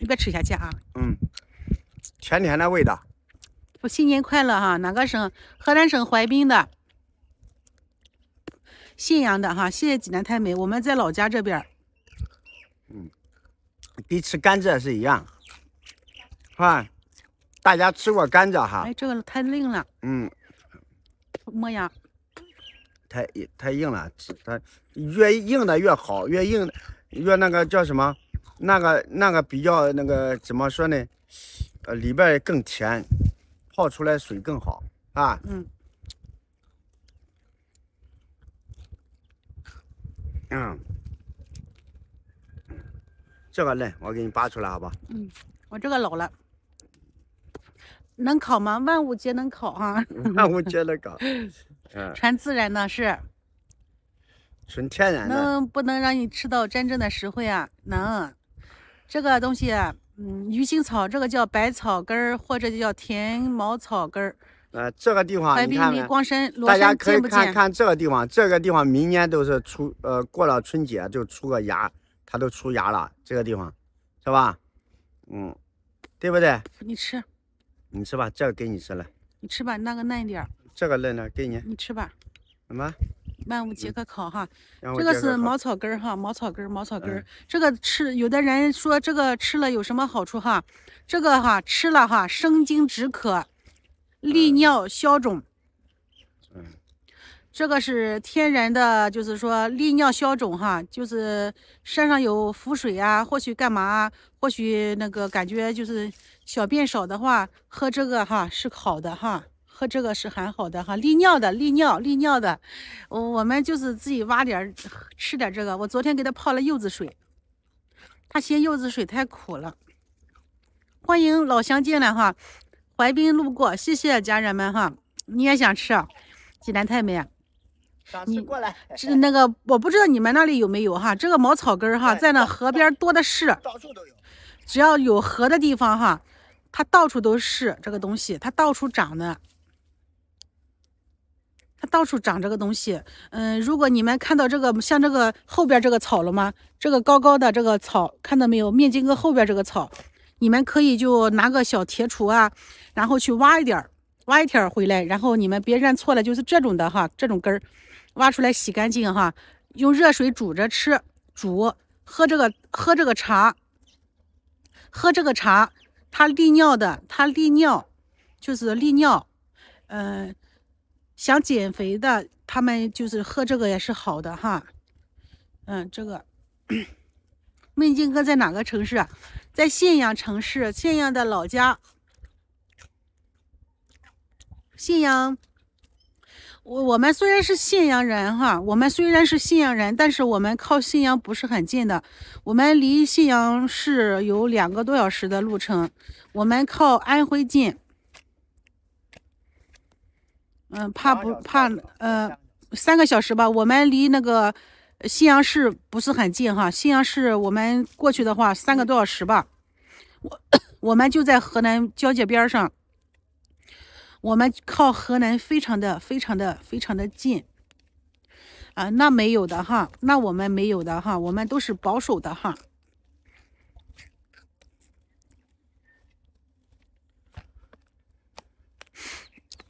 你别吃下去啊！嗯，甜甜的味道。我新年快乐哈！哪个省？河南省淮滨的，信阳的哈。谢谢济南太美，我们在老家这边。嗯，比吃甘蔗是一样。哈，大家吃过甘蔗哈？哎，这个太硬了。嗯。磨牙。太太硬了，它越硬的越好，越硬的越那个叫什么？那个那个比较那个怎么说呢？呃，里边更甜，泡出来水更好啊。嗯。嗯。这个嫩，我给你拔出来好吧？嗯，我这个老了，能烤吗？万物皆能烤哈。万物皆能烤。(laughs) 嗯，纯自然的是。纯天然的。能不能让你吃到真正的实惠啊？能。这个东西，嗯，鱼腥草，这个叫百草根儿，或者就叫田毛草根儿。呃，这个地方，你看没？大家看近？看这个地方，这个地方明年都是出，呃，过了春节就出个芽，它都出芽了，这个地方，是吧？嗯，对不对？你吃，你吃吧，这个给你吃了。你吃吧，那个嫩一点这个嫩点给你。你吃吧。什么？万物皆可烤哈，这个是茅草根儿哈，茅草根儿，茅草根儿。这个吃，有的人说这个吃了有什么好处哈？这个哈吃了哈生津止渴，利尿消肿。嗯，这个是天然的，就是说利尿消肿哈，就是山上有浮水啊，或许干嘛，或许那个感觉就是小便少的话，喝这个哈是好的哈。喝这个是很好的哈，利尿的，利尿，利尿的。我我们就是自己挖点，吃点这个。我昨天给他泡了柚子水，他嫌柚子水太苦了。欢迎老乡进来哈，淮滨路过，谢谢家人们哈。你也想吃？济南美，没？你过来。那个我不知道你们那里有没有哈，这个茅草根哈，在那河边多的是，到处都有。只要有河的地方哈，它到处都是这个东西，它到处长的。它到处长这个东西，嗯，如果你们看到这个像这个后边这个草了吗？这个高高的这个草看到没有？面筋哥后边这个草，你们可以就拿个小铁锄啊，然后去挖一点挖一点回来，然后你们别认错了，就是这种的哈，这种根儿，挖出来洗干净哈，用热水煮着吃，煮喝这个喝这个茶，喝这个茶它利尿的，它利尿就是利尿，嗯。想减肥的，他们就是喝这个也是好的哈。嗯，这个。(clears throat) 孟金哥在哪个城市？在信阳城市，信阳的老家。信阳，我我们虽然是信阳人哈，我们虽然是信阳人，但是我们靠信阳不是很近的，我们离信阳市有两个多小时的路程，我们靠安徽近。嗯，怕不怕？呃，三个小时吧。我们离那个信阳市不是很近哈。信阳市我们过去的话，三个多小时吧。我我们就在河南交界边上，我们靠河南非常的非常的非常的近。啊，那没有的哈，那我们没有的哈，我们都是保守的哈。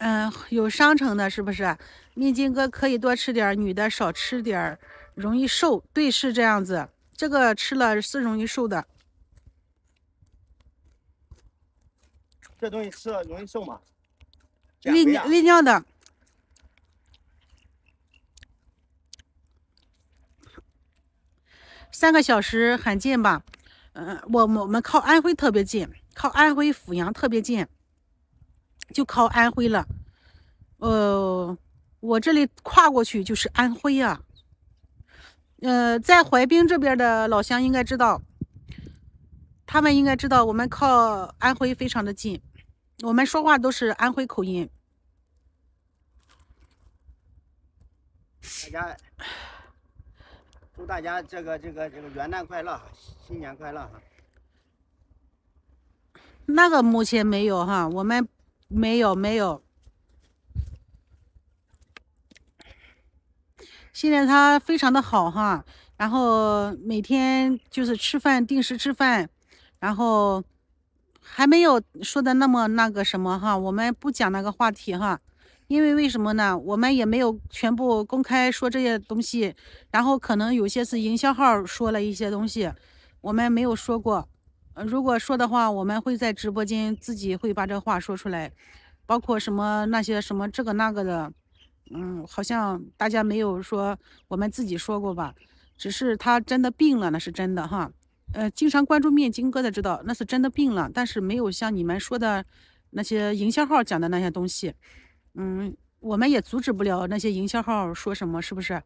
嗯，有商城的，是不是？面筋哥可以多吃点，女的少吃点容易瘦。对，是这样子。这个吃了是容易瘦的。这东西吃了容易瘦吗？利酿利尿的。三个小时很近吧？嗯，我我们靠安徽特别近，靠安徽阜阳特别近。就靠安徽了，呃，我这里跨过去就是安徽啊，呃，在淮滨这边的老乡应该知道，他们应该知道我们靠安徽非常的近，我们说话都是安徽口音。大家祝大家这个这个这个元旦快乐，新年快乐哈。那个目前没有哈，我们。没有没有，现在他非常的好哈，然后每天就是吃饭，定时吃饭，然后还没有说的那么那个什么哈，我们不讲那个话题哈，因为为什么呢？我们也没有全部公开说这些东西，然后可能有些是营销号说了一些东西，我们没有说过。如果说的话，我们会在直播间自己会把这话说出来，包括什么那些什么这个那个的，嗯，好像大家没有说我们自己说过吧？只是他真的病了，那是真的哈。呃，经常关注面筋哥的知道那是真的病了，但是没有像你们说的那些营销号讲的那些东西。嗯，我们也阻止不了那些营销号说什么，是不是？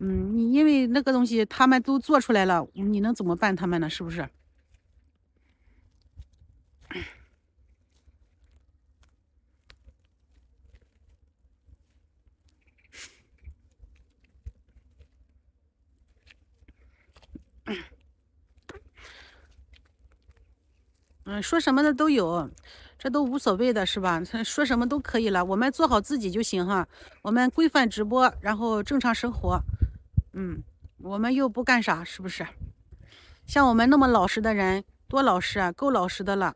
嗯，你因为那个东西他们都做出来了，你能怎么办他们呢？是不是？嗯，说什么的都有，这都无所谓的是吧？(laughs) 说什么都可以了，我们做好自己就行哈。我们规范直播，然后正常生活。嗯，我们又不干啥，是不是？像我们那么老实的人，多老实啊，够老实的了，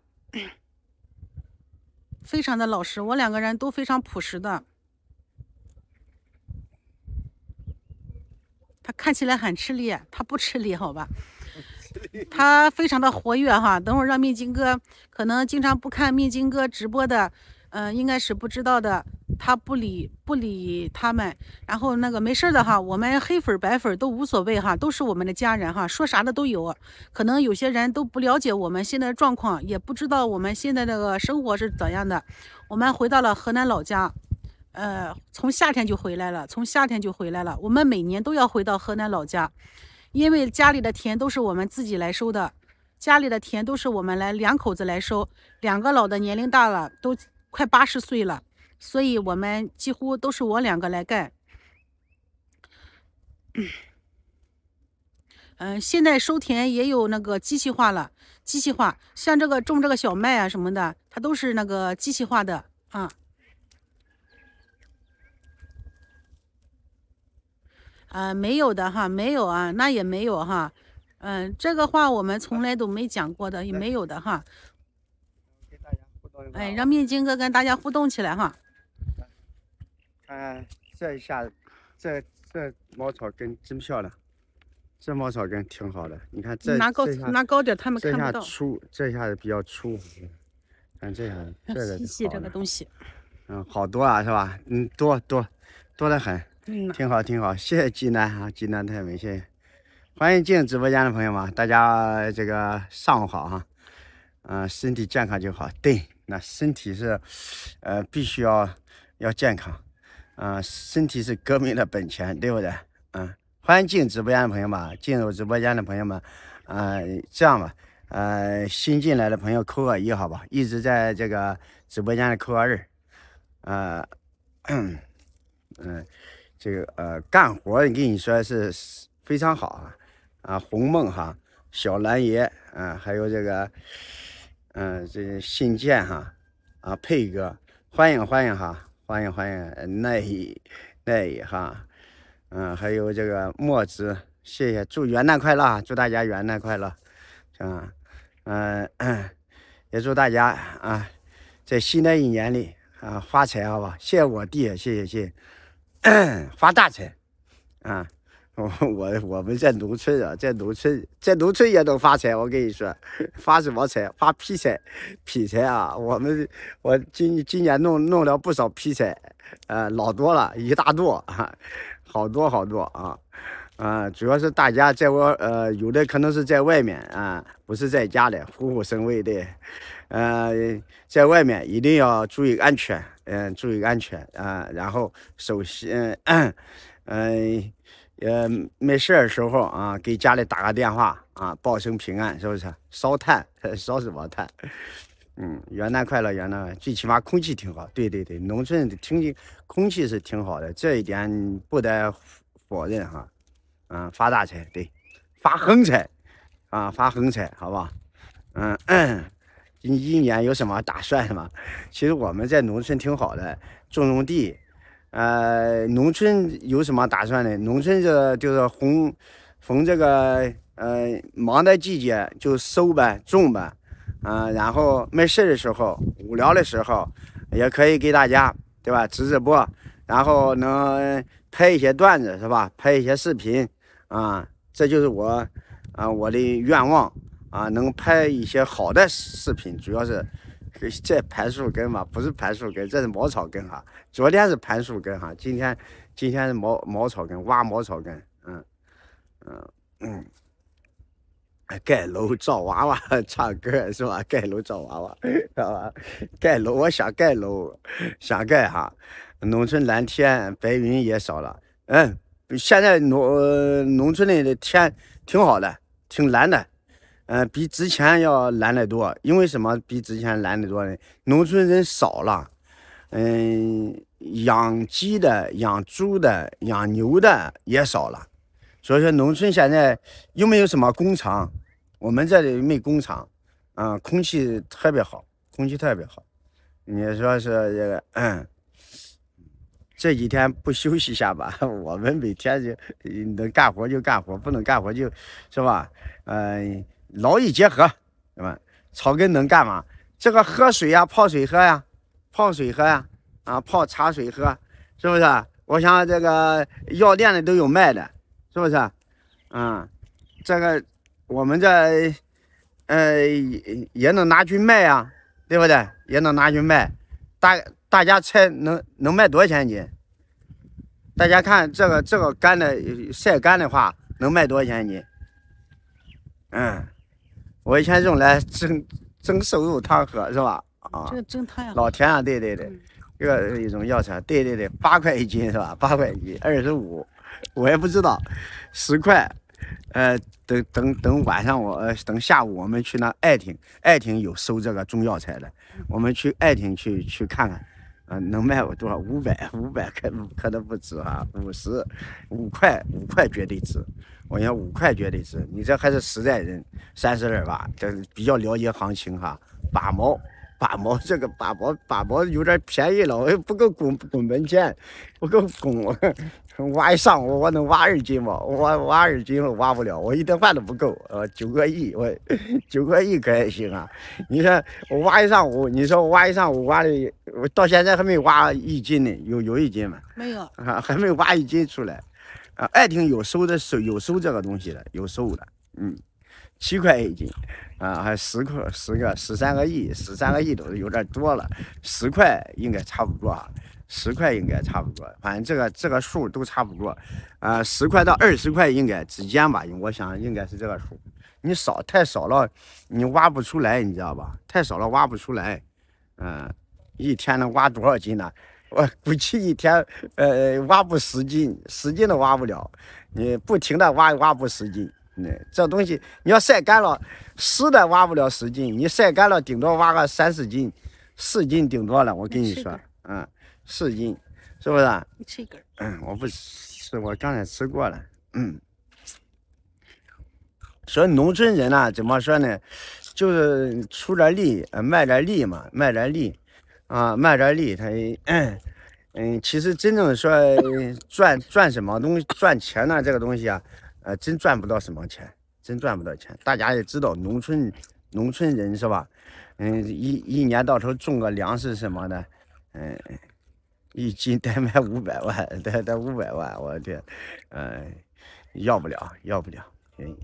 非常的老实。我两个人都非常朴实的。他看起来很吃力，他不吃力好吧？(laughs) 他非常的活跃哈，等会儿让面筋哥，可能经常不看面筋哥直播的，嗯，应该是不知道的。他不理不理他们，然后那个没事的哈，我们黑粉白粉都无所谓哈，都是我们的家人哈，说啥的都有。可能有些人都不了解我们现在状况，也不知道我们现在那个生活是怎样的。我们回到了河南老家，呃，从夏天就回来了，从夏天就回来了。我们每年都要回到河南老家。因为家里的田都是我们自己来收的，家里的田都是我们来两口子来收，两个老的年龄大了，都快八十岁了，所以我们几乎都是我两个来干。嗯，现在收田也有那个机器化了，机器化，像这个种这个小麦啊什么的，它都是那个机器化的啊。啊，没有的哈，没有啊，那也没有哈，嗯，这个话我们从来都没讲过的，也没有的哈。哎，让面筋哥跟大家互动起来哈。看，这一下这这茅草根真漂亮，这茅草根挺好的，你看这拿这拿高点，他们看不到。粗，这下子比较粗。看这下细这个东西。嗯，好多啊，是吧？嗯，多多多得很。挺好，挺好，(laughs) 谢谢济南啊，济南太美，谢谢。欢迎进直播间的朋友们，大家这个上午好哈，嗯，身体健康就好。对，那身体是，呃，必须要要健康，啊，身体是革命的本钱，对不对？嗯，欢迎进直播间的朋友们，进入直播间的朋友们，啊，这样吧，呃，新进来的朋友扣个一，好吧，一直在这个直播间的扣个二，呃，(coughs) 嗯。这个呃，干活，我跟你说是非常好啊啊！红梦哈，小蓝爷啊，还有这个嗯，这信建哈啊，佩哥，欢迎欢迎哈，欢迎欢迎奈耐哈，嗯，还有这个墨子，谢谢，祝元旦快乐，祝大家元旦快乐啊，嗯，也祝大家啊，在新的一年里啊发财好吧！谢谢我弟，谢谢谢谢。(clears throat) 发大财啊！我我们在农村啊，在农村，在农村也能发财。我跟你说，发什么财？发劈柴，劈柴啊！我们我今今年弄弄了不少劈柴，呃，老多了，一大垛啊，好多好多啊！啊，主要是大家在我呃，有的可能是在外面啊，不是在家里，虎虎生威的，呃，在外面一定要注意安全。嗯，注意安全啊！然后首先，(clears throat) 嗯嗯，没事的时候啊，给家里打个电话啊，报声平安，是不是？烧炭，(laughs) 烧什么炭？嗯，元旦快乐，元旦！最起码空气挺好，对对对，农村的天气空气是挺好的，这一点不得否认哈。嗯，发大财，对，发横财，啊，发横财，好吧？嗯。(clears throat) 一一年有什么打算吗？其实我们在农村挺好的，种种地。呃，农村有什么打算呢？农村这就是红，逢这个呃忙的季节就收呗，种呗。啊，然后没事的时候，无聊的时候，也可以给大家对吧，直播。然后能拍一些段子是吧？拍一些视频啊，这就是我啊我的愿望。啊，能拍一些好的视频，主要是这盘树根嘛，不是盘树根，这是茅草根哈。昨天是盘树根哈，今天今天是茅茅草根，挖茅草根，嗯嗯嗯。盖楼、造娃娃、唱歌是吧？盖楼、造娃娃，知道吧？盖楼，我想盖楼，想盖哈。农村蓝天白云也少了，嗯，现在农农村里的天挺好的，挺蓝的。呃，比之前要难得多，因为什么？比之前难得多呢？农村人少了，嗯，养鸡的、养猪的、养牛的也少了，所以说农村现在又没有什么工厂，我们这里没工厂，啊，空气特别好，空气特别好。你说是这个？嗯，这几天不休息一下吧？我们每天就能干活就干活，不能干活就是吧？嗯。劳逸结合，对吧？草根能干嘛？这个喝水呀，泡水喝呀，泡水喝呀，啊，泡茶水喝，是不是？我想这个药店里都有卖的，是不是？啊，这个我们这，呃，也能拿去卖呀，对不对？也能拿去卖，大大家猜能能卖多少钱一斤？大家看这个这个干的晒干的话，能卖多少钱一斤？嗯。我以前用来蒸蒸瘦肉汤喝是吧？啊，这个蒸汤呀。老甜啊，对对对，一个一种药材，对对对，八块一斤是吧？(laughs) 八块一斤，二十五，我也不知道，十块，呃，等等等晚上我，呃，等下午我们去那爱亭，爱亭有收这个中药材的，我们去爱亭去去看看，呃，能卖我多少？五百，五百可可能不止啊，五十五块五块绝对值。我讲五块绝对值，你这还是实在人，三十二吧，这比较了解行情哈。八毛，八毛，这个八毛八毛有点便宜了，不够拱拱门钱，不够拱。挖一上午，我能挖二斤不？挖挖二斤了，挖不了，我一顿饭都不够呃，九个亿，我九个亿可还行啊？你说我挖一上午，你说我挖一上午挖的，我到现在还没挖一斤呢，有有一斤吗？没有，啊，还没挖一斤出来。啊，爱听有收的收有收这个东西的有收的，嗯，七块一斤啊，还十克十个十三个亿十三个亿都是有点多了，十块应该差不多啊，十块应该差不多，反正这个这个数都差不多啊，十块到二十块应该之间吧，我想应该是这个数。你少太少了，你挖不出来，你知道吧？太少了挖不出来，嗯，一天能挖多少斤呢？我估计一天，呃，挖不十斤，十斤都挖不了。你不停的挖挖不十斤。那这东西你要晒干了，湿的挖不了十斤，你晒干了顶多挖个三四斤，四斤顶多了。我跟你说，啊，四斤，是不是？你吃一根？嗯，我不是，我刚才吃过了。嗯，所以农村人呢，怎么说呢？就是出点力，卖点力嘛，卖点力。啊，卖点力，他，(clears throat) 嗯，其实真正说赚赚什么东西，赚钱呢？这个东西啊，呃，真赚不到什么钱，真赚不到钱。大家也知道，农村农村人是吧？嗯，一一年到头种个粮食什么的，嗯，一斤得卖五百万，得得五百万，我的，嗯，要不了，要不了。嗯，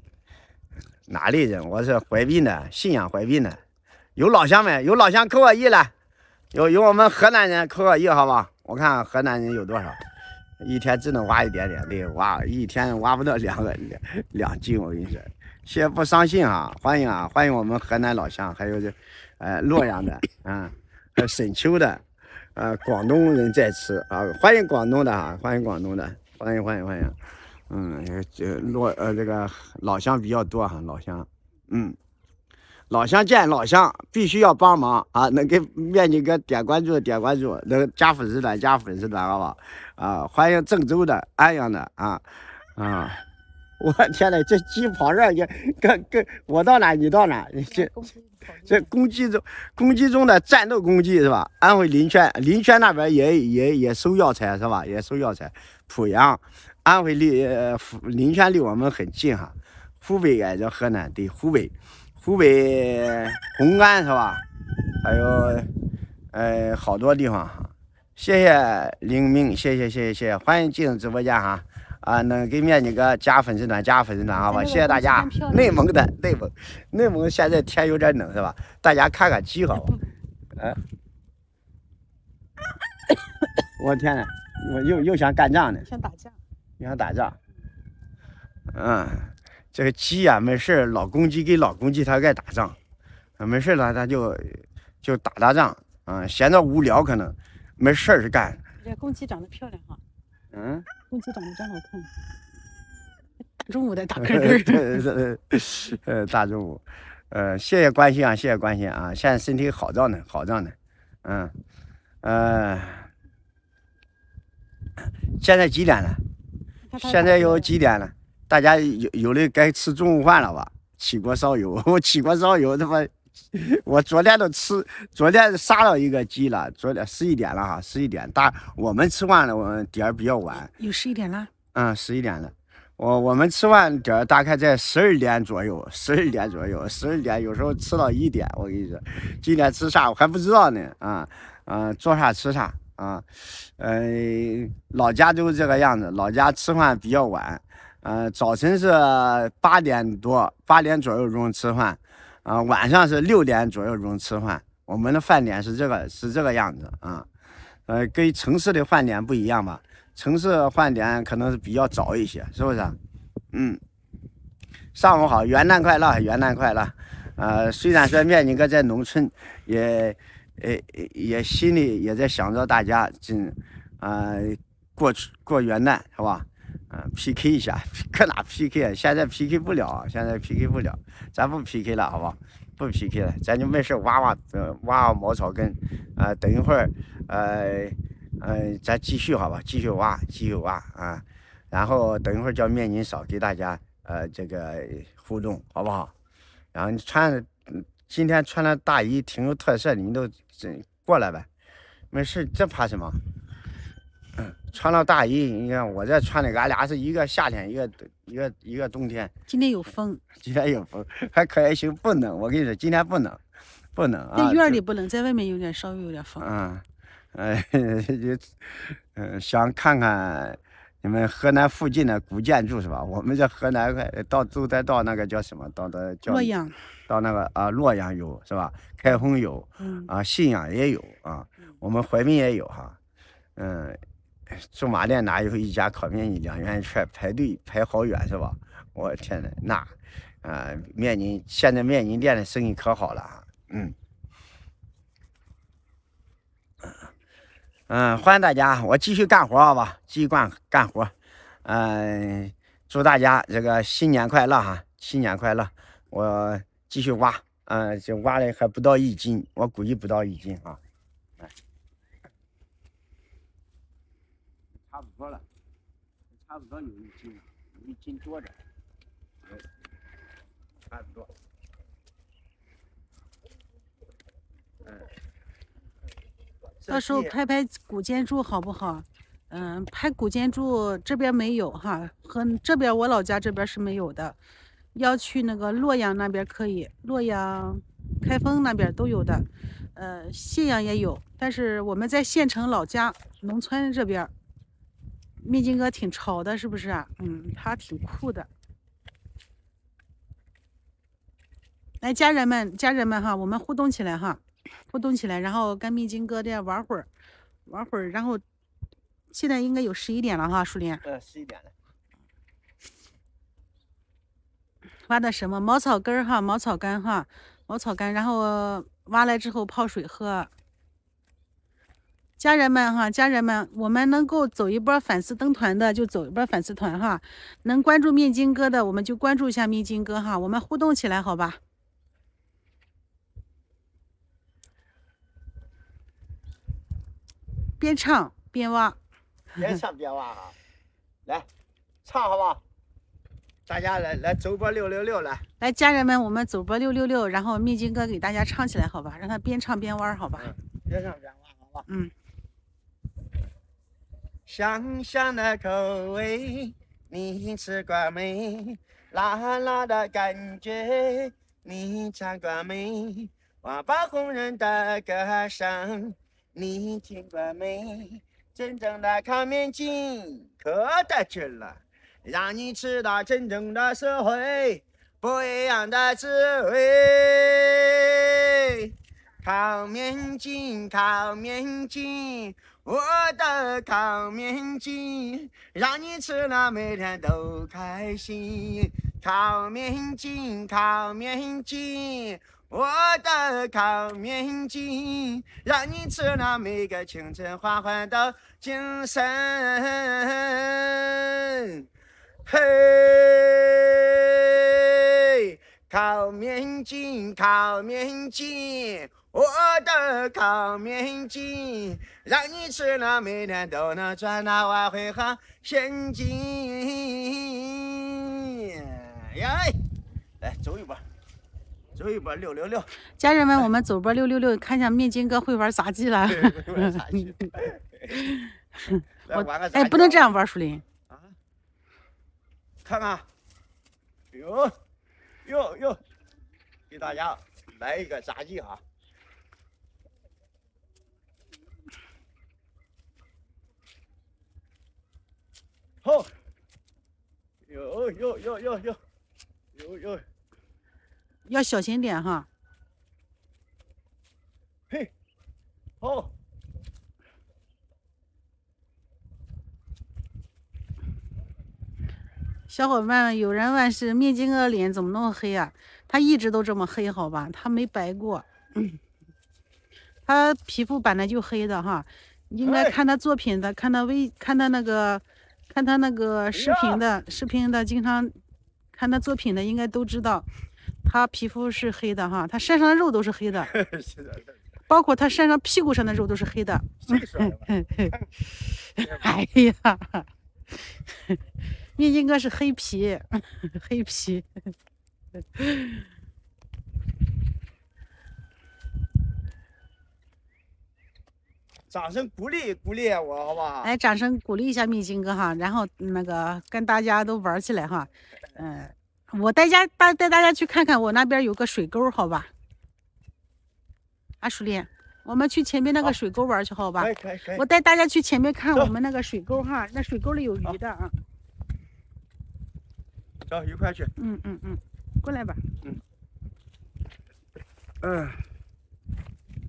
哪里人？我是怀滨的，信阳怀滨的，有老乡没？有老乡扣个一来。有有我们河南人扣个一，好吧？我看河南人有多少？一天只能挖一点点，对，挖一天挖不到两个两两斤。我跟你说，先不伤心啊，欢迎啊，欢迎我们河南老乡，还有这呃洛阳的，嗯，沈丘的，呃广东人在吃啊，欢迎广东的啊，欢迎广东的，欢迎欢迎欢迎，嗯，这洛呃这个老乡比较多哈，老乡，嗯。老乡见老乡，必须要帮忙啊！能给面筋哥点关注，点关注，能加粉丝团，加粉丝团，好不好？啊，欢迎郑州的、安阳的啊啊！(laughs) 我天呐，这鸡跑这儿也，跟我到哪你到哪，这这公鸡中公鸡中的战斗公鸡是吧？安徽临泉，临泉那边也也也收药材是吧？也收药材，濮阳，安徽离临泉离我们很近哈，湖北哎，这河南对湖北。湖北红安是吧？还有，呃，好多地方哈。谢谢灵明，谢谢谢谢谢谢，欢迎进入直播间哈。啊，能给面筋哥加粉丝团，加粉丝团好吧？谢谢大家。内蒙的内蒙，内蒙现在天有点冷是吧？大家看看气候。哎，我天呐，我又又想干仗呢。想打仗，想打仗。嗯。这个鸡呀，没事老公鸡跟老公鸡，它爱打仗，啊，没事了它就就打打仗，啊，闲着无聊可能，没事儿是干。这公鸡长得漂亮哈，嗯，公鸡长得真好看。大中午的打瞌呃，(laughs) 大中午，呃，谢谢关心啊，谢谢关心啊，现在身体好着呢，好着呢，嗯，呃，现在几点了？现在有几点了？大家有有的该吃中午饭了吧？起锅烧油，(laughs) 我起锅烧油。他妈，(laughs) 我昨天都吃，昨天杀了一个鸡了。昨天十一点了哈，十一点大我们吃饭了，我们点儿比较晚。有十一点了？嗯，十一点了。我我们吃饭点儿大概在十二点左右，十二点左右，十二点有时候吃到一点。我跟你说，今天吃啥我还不知道呢啊嗯，做啥吃啥啊，嗯，老家就是这个样子，老家吃饭比较晚。呃，早晨是八点多，八点左右钟吃饭，啊，晚上是六点左右钟吃饭。我们的饭点是这个，是这个样子啊。呃，跟城市的饭点不一样吧？城市饭点可能是比较早一些，是不是？嗯。上午好，元旦快乐，元旦快乐。呃，虽然说面筋哥在农村，也，呃，也心里也在想着大家，这，呃，过过元旦，好吧？嗯，P K 一下，(laughs) 搁哪 P K 啊？现在 P K 不了，现在 P K 不了，咱不 P K 了，好不好？不 P K 了，咱就没事挖挖，呃，挖挖茅草根，啊，等一会儿，呃，嗯，咱继续，好吧？继续挖，继续挖啊！然后等一会儿叫面筋嫂给大家，呃，这个互动，好不好？然后你穿，今天穿了大衣，挺有特色，你都这过来呗，没事，这怕什么？穿了大衣，你看我这穿的，俺俩是一个夏天，一个一个一个冬天。今天有风。今天有风，还可以行，不冷。我跟你说，今天不冷，不冷啊。在院里不冷，在外面有点稍微有点风。嗯，哎，(laughs) 嗯，想看看你们河南附近的古建筑是吧？我们这河南快到都得到那个叫什么？到的叫洛阳，到那个啊，洛阳有是吧？开封有，嗯，啊，信阳也有啊，我们淮滨也有哈，嗯。驻马店哪有一家烤面筋两元一串，排队排好远是吧？我天呐，那啊，面筋现在面筋店的生意可好了啊，嗯嗯，欢迎大家，我继续干活好吧，继续干干活，嗯，祝大家这个新年快乐哈，新年快乐，我继续挖，嗯，就挖的还不到一斤，我估计不到一斤啊。差不多有一斤，一斤多点，差不多。嗯。到时候拍拍古建筑好不好？嗯，拍古建筑这边没有哈，和这边我老家这边是没有的。要去那个洛阳那边可以，洛阳、开封那边都有的，呃，信阳也有，但是我们在县城、老家、农村这边。秘金哥挺潮的，是不是啊？嗯，他挺酷的。来，家人们，家人们哈，我们互动起来哈，互动起来，然后跟秘金哥这样玩会儿，玩会儿。然后现在应该有十一点了哈，树林。呃，十一点了。挖的什么？茅草根儿哈，茅草根哈，茅草根。然后挖来之后泡水喝。家人们哈，家人们，我们能够走一波粉丝灯团的就走一波粉丝团哈，能关注面筋哥的我们就关注一下面筋哥哈，我们互动起来好吧？边唱边挖，边唱边挖哈，(laughs) 来，唱好不好？大家来来走波六六六来来，家人们，我们走波六六六，然后面筋哥给大家唱起来好吧？让他边唱边挖好吧？边唱边挖好吧？嗯。香香的口味你吃过没？辣辣的感觉你尝过没？我把红人的歌声你听过没？真正的烤面筋可带劲了，让你吃到真正的实惠，不一样的滋味。烤面筋，烤面筋。我的烤面筋，让你吃了每天都开心。烤面筋，烤面筋，我的烤面筋，让你吃了每个清晨缓缓的精神。嘿，烤面筋，烤面筋。我的烤面筋，让你吃了每天都能赚到外汇和现金。来走一波，走一波六六六！家人们，我们走波六六六，看一下面筋哥会玩杂技了。来玩个 (laughs) 哎，不能这样玩，树林啊！看看，哟哟哟，给大家来一个杂技啊！好，有有有有有有，要小心点哈。嘿，好。小伙伴们，有人问是面筋哥脸怎么那么黑啊？他一直都这么黑，好吧？他没白过，他皮肤本来就黑的哈。应该看他作品的，看他微，看他那个。看他那个视频的，视频的经常看他作品的，应该都知道，他皮肤是黑的哈，他身上的肉都是黑的，(laughs) 包括他身上屁股上的肉都是黑的。(laughs) 哎呀，那 (laughs) 应该是黑皮，黑皮。掌声鼓励鼓励我，好吧？哎，掌声鼓励一下秘金哥哈，然后那个跟大家都玩起来哈。嗯，我带家大带大家去看看我那边有个水沟，好吧？啊，熟练，我们去前面那个水沟玩去，好吧？可以可以。我带大家去前面看我们那个水沟哈，那水沟里有鱼的啊。走，一块去。嗯嗯嗯，过来吧。嗯。嗯。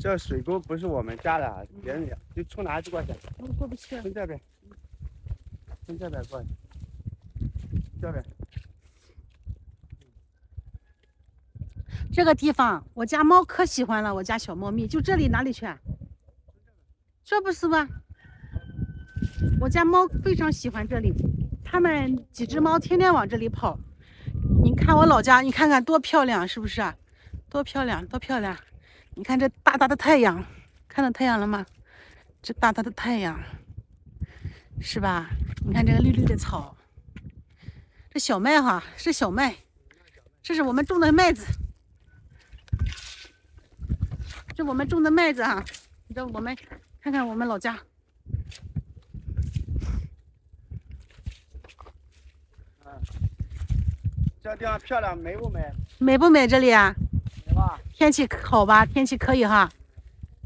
这水沟不是我们家的，别人家，就从哪过去？过不去。从这边，从这边过。这边。这个地方，我家猫可喜欢了，我家小猫咪。就这里哪里去？这不是吗？我家猫非常喜欢这里，它们几只猫天天往这里跑。你看我老家，你看看多漂亮，是不是啊？多漂亮，多漂亮。你看这大大的太阳，看到太阳了吗？这大大的太阳，是吧？你看这个绿绿的草，这小麦哈是小麦，这是我们种的麦子，这我们种的麦子哈。这我们看看我们老家，这地方漂亮美不美？美不美这里啊？天气好吧？天气可以哈，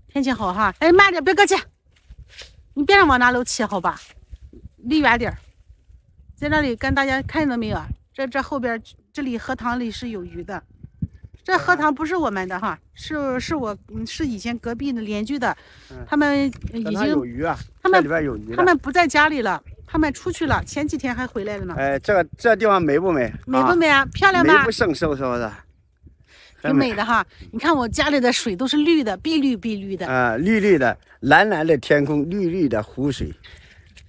天气好哈。哎，慢点，别客气，你别让往那楼骑好吧，离远点在那里跟大家看到没有？这这后边这里荷塘里是有鱼的，这荷塘不是我们的哈，是是我是以前隔壁的邻居的，他们已经他们里边有鱼，他们不在家里了，他们出去了，前几天还回来了呢。哎，这个这地方美不美？美不美啊？漂亮吧？美不胜收，是不是？挺美的哈，你看我家里的水都是绿的，碧绿碧绿的啊，绿绿的，蓝蓝的天空，绿绿的湖水，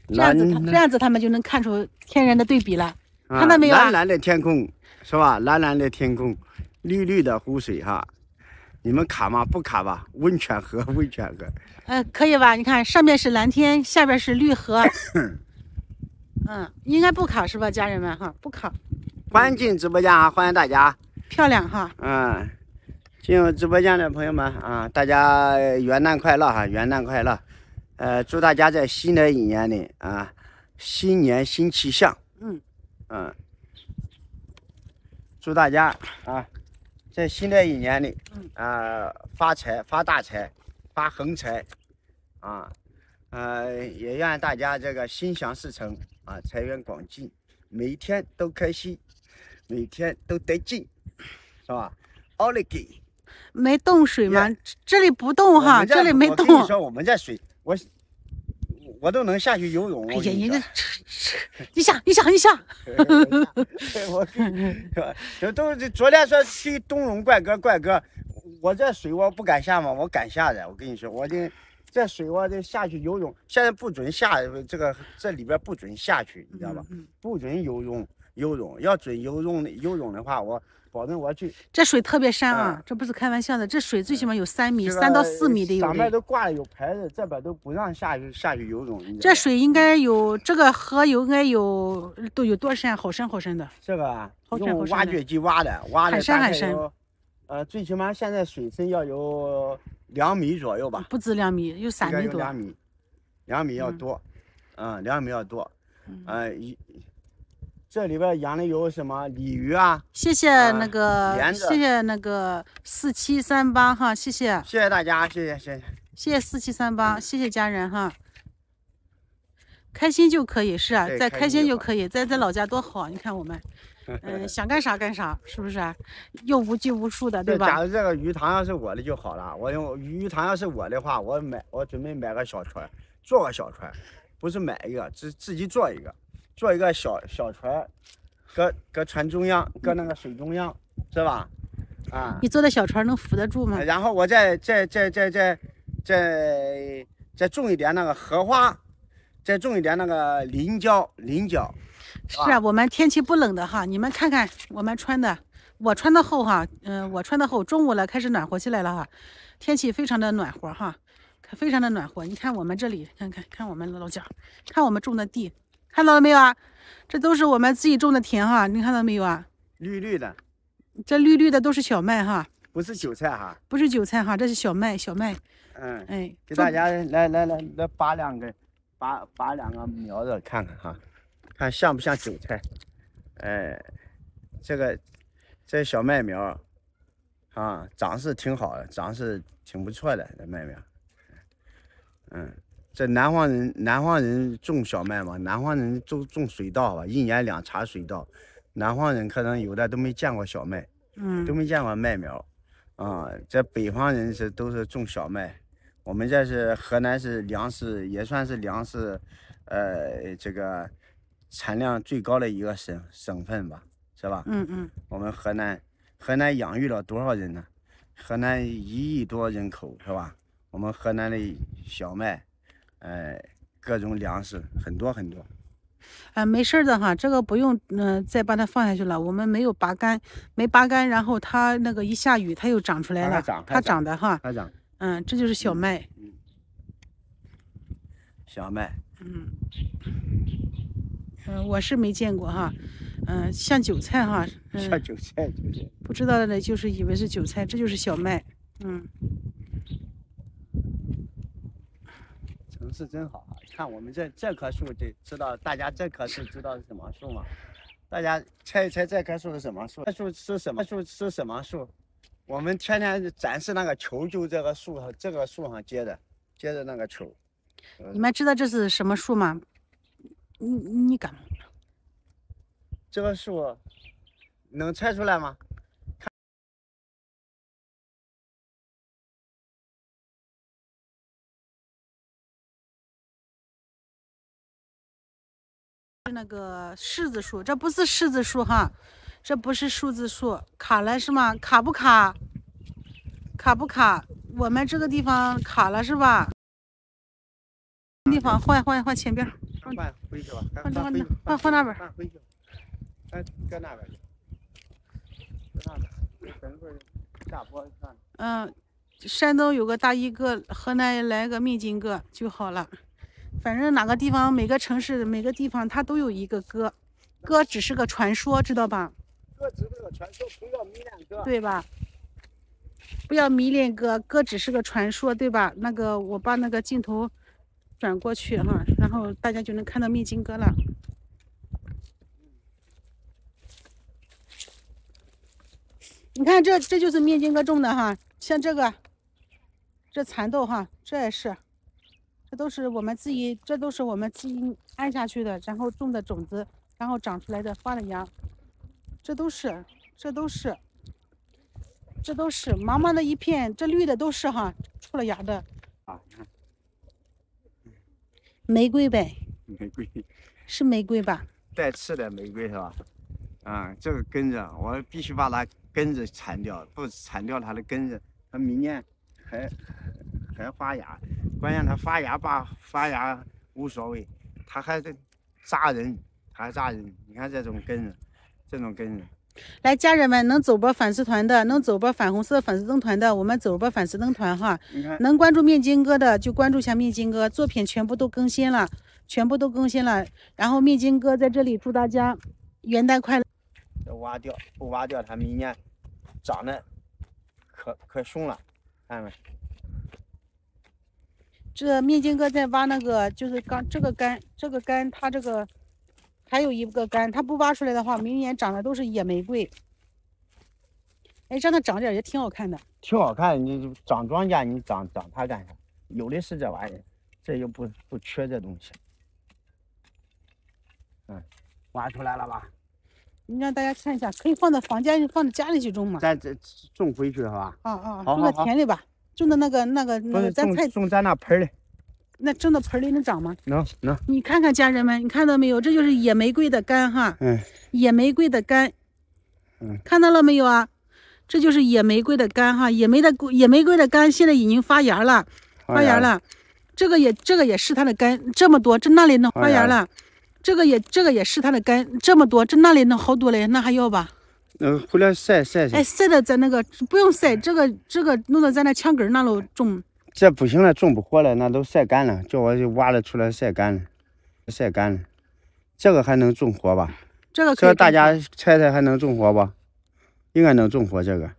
这样子，这样子他们就能看出天然的对比了，看到没有？蓝蓝的天空是吧？蓝蓝的天空，绿绿的湖水哈，你们卡吗？不卡吧？温泉河，(laughs) 温泉河，呃，可以吧？你看上面是蓝天，下边是绿河，(coughs) 嗯，应该不卡是吧？家人们哈，不卡，欢迎进直播间啊，欢迎大家。漂亮哈！嗯，进入直播间的朋友们啊，大家元旦快乐哈！元旦快乐，呃，祝大家在新的一年里啊，新年新气象。嗯嗯，祝大家啊，在新的一年里啊，发财发大财发横财，啊呃，也愿大家这个心想事成啊，财源广进，每天都开心，每天都得劲。是吧？奥利给！没冻水吗？这里不冻哈，这里没冻。我跟你说，我们这水，我我都能下去游泳。哎呀，你这你下你下你下！哈 (laughs) 我跟你说，这都昨天说去冬泳，怪哥怪哥，我这水我不敢下吗？我敢下的。我跟你说，我这这水我得下去游泳。现在不准下这个这里边不准下去，你知道吧？不准游泳游泳，要准游泳游泳的话，我。保证我去，这水特别深啊！这不是开玩笑的，这水最起码有三米，三到四米的有。上面都挂了有牌子，这边都不让下去下去游泳。这水应该有，这个河应该有都有多深？好深好深的。这个啊，好用挖掘机挖的，挖的很深很深。呃，最起码现在水深要有两米左右吧。不止两米，有三米多。两米，两米要多，嗯，两米要多，嗯一。这里边养的有什么鲤鱼啊？谢谢那个，谢谢那个四七三八哈，谢谢谢谢大家，谢谢谢谢谢谢四七三八，谢谢家人哈，开心就可以是啊，在开心就可以在在老家多好，你看我们，(laughs) 嗯，想干啥干啥，是不是？又无拘无束的，对吧？假如这个鱼塘要是我的就好了，我用鱼塘要是我的话，我买我准备买个小船，做个小船，不是买一个，自自己做一个。坐一个小小船，搁搁船中央，搁那个水中央，是吧？啊，你坐的小船能扶得住吗？然后我再再再再再再再种一点那个荷花，再种一点那个菱角，菱角。是啊，我们天气不冷的哈，你们看看我们穿的，我穿的厚哈，嗯，我穿的厚。中午了，开始暖和起来了哈，天气非常的暖和哈，非常的暖和。你看我们这里，看看看我们老家，看我们种的地。看到了没有啊？这都是我们自己种的田哈，你看到没有啊？绿绿的，这绿绿的都是小麦哈，不是韭菜哈，不是韭菜哈，这是小麦，小麦。嗯，哎，给大家来来来来拔两个，拔拔两个苗子看看哈，看像不像韭菜？哎，这个这小麦苗啊，长是挺好的，长是挺不错的，这麦苗。嗯。这南方人，南方人种小麦嘛？南方人种种水稻吧，一年两茬水稻。南方人可能有的都没见过小麦，嗯，都没见过麦苗。啊，这北方人是都是种小麦。我们这是河南，是粮食也算是粮食，呃，这个产量最高的一个省省份吧，是吧？嗯嗯。我们河南，河南养育了多少人呢？河南一亿多人口，是吧？我们河南的小麦。哎，各种粮食很多很多。啊，没事的哈，这个不用，嗯，再把它放下去了。我们没有拔干，没拔干，然后它那个一下雨，它又长出来了。它长，它长的哈。它长。嗯，这就是小麦。嗯。小麦。嗯。嗯，我是没见过哈。嗯，像韭菜哈。(laughs) 像韭菜，韭菜。不知道的呢，就是以为是韭菜，这就是小麦。嗯。是真好啊！看，我们这这棵树得知道，大家这棵树知道是什么树吗？大家猜一猜这棵树是什么树？这树是什么树？是什么树？我们天天展示那个球，就这个树上，这个树上结的，结的那个球。你们知道这是什么树吗？你你敢？吗？这个树能猜出来吗？那个柿子树，这不是柿子树哈，这不是柿子树，卡了是吗？卡不卡？卡不卡？我们这个地方卡了是吧？地方换换换前边，换回去吧，换换换换换那边，换回去，哎，搁那边搁那边，等一会儿下播。嗯，山东有个大衣哥，河南来个民警哥就好了。反正哪个地方，每个城市，每个地方，它都有一个哥，哥只是个传说，知道吧？哥只是个传说，不要迷恋哥，对吧？不要迷恋哥，哥只是个传说，对吧？那个我把那个镜头转过去哈，然后大家就能看到面筋哥了。你看这这就是面筋哥种的哈，像这个，这蚕豆哈，这也是。这都是我们自己，这都是我们自己按下去的，然后种的种子，然后长出来的发了芽。这都是，这都是，这都是茫茫的一片，这绿的都是哈，出了芽的。啊，你看，玫瑰呗。(laughs) 玫瑰是玫瑰吧？(laughs) 带刺的玫瑰是吧？啊，这个根子我必须把它根子铲掉，不铲掉它的根子，它明年还。全发芽，关键它发芽吧，发芽无所谓，它还得扎人，它还扎人。你看这种根子，这种根子。来，家人们，能走波粉丝团的，能走波粉红色粉丝灯团的，我们走波粉丝灯团哈。能关注面筋哥的就关注一下面筋哥，作品全部都更新了，全部都更新了。然后面筋哥在这里祝大家元旦快乐。要挖掉，不挖掉它明年长得可可凶了，看没？这面筋哥在挖那个，就是刚这个杆，这个杆，它这个还有一个杆，它不挖出来的话，明年长的都是野玫瑰。哎，让它长点也挺好看的。挺好看你长庄稼，你长长它干啥？有的是这玩意儿，这又不不缺这东西。嗯，挖出来了吧？你让大家看一下，可以放在房间里，放在家里去种嘛。咱这种回去是吧？啊啊，种在田里吧。种的那个那个，那咱菜种咱那盆里，那种的盆里能长吗？能能。你看看家人们，你看到没有？这就是野玫瑰的根哈。嗯。野玫瑰的根。嗯。看到了没有啊？这就是野玫瑰的根哈。野玫的野玫瑰的根现在已经发芽了，发芽了。这个也这个也是它的根，这么多，这那里能发芽了。这个也这个也是它的根，这么多，这那里能好多嘞，那还要吧？嗯，回来晒晒晒。哎，晒的在那个不用晒，这个这个弄到咱那墙根那喽种。这不行了，种不活了，那都晒干了。叫我去挖了出来晒干了，晒干了。这个还能种活吧？这个。说大家猜猜还能种活不？应该能种活这个。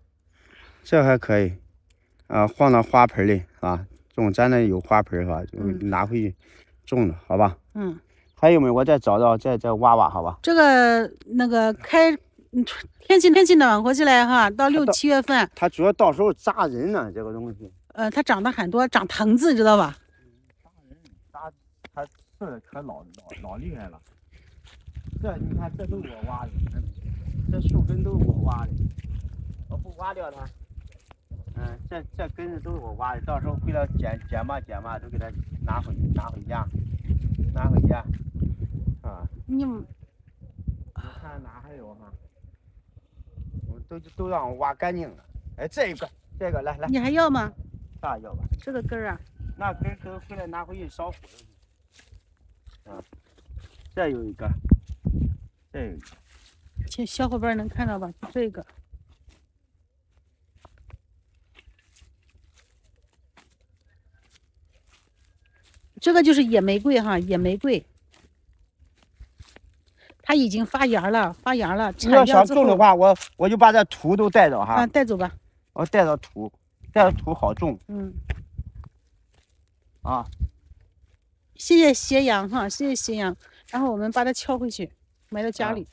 这还可以，啊，放到花盆里啊，种咱那有花盆是吧？就拿回去种了，好吧？嗯。还有没有？我再找找，再再挖挖，好吧？这个那个开。你天天气天气暖和起来哈，到六七月份，它主要到时候扎人呢，这个东西。呃，它长得很多，长藤子，知道吧？扎人，扎它刺可老老老厉害了。这你看，这都是我挖的，这树根都是我挖的，我不挖掉它。嗯，这这根子都是我挖的，到时候为了剪剪吧剪吧，都给它拿回去，拿回家，拿回家。啊。你。你看哪还有哈？都都让我挖干净了，哎，这一个，这个，来来，你还要吗？大要吧？这个根儿啊？那根儿回来拿回去烧火去。啊，再有一个，再一个。请小伙伴能看到吧？就这个，这个就是野玫瑰哈，野玫瑰。它已经发芽了，发芽了。你要想种的话，我我就把这土都带走哈。带走吧。我带着土，带着土好种。嗯。啊。谢谢斜阳哈，谢谢斜阳。然后我们把它敲回去，埋到家里。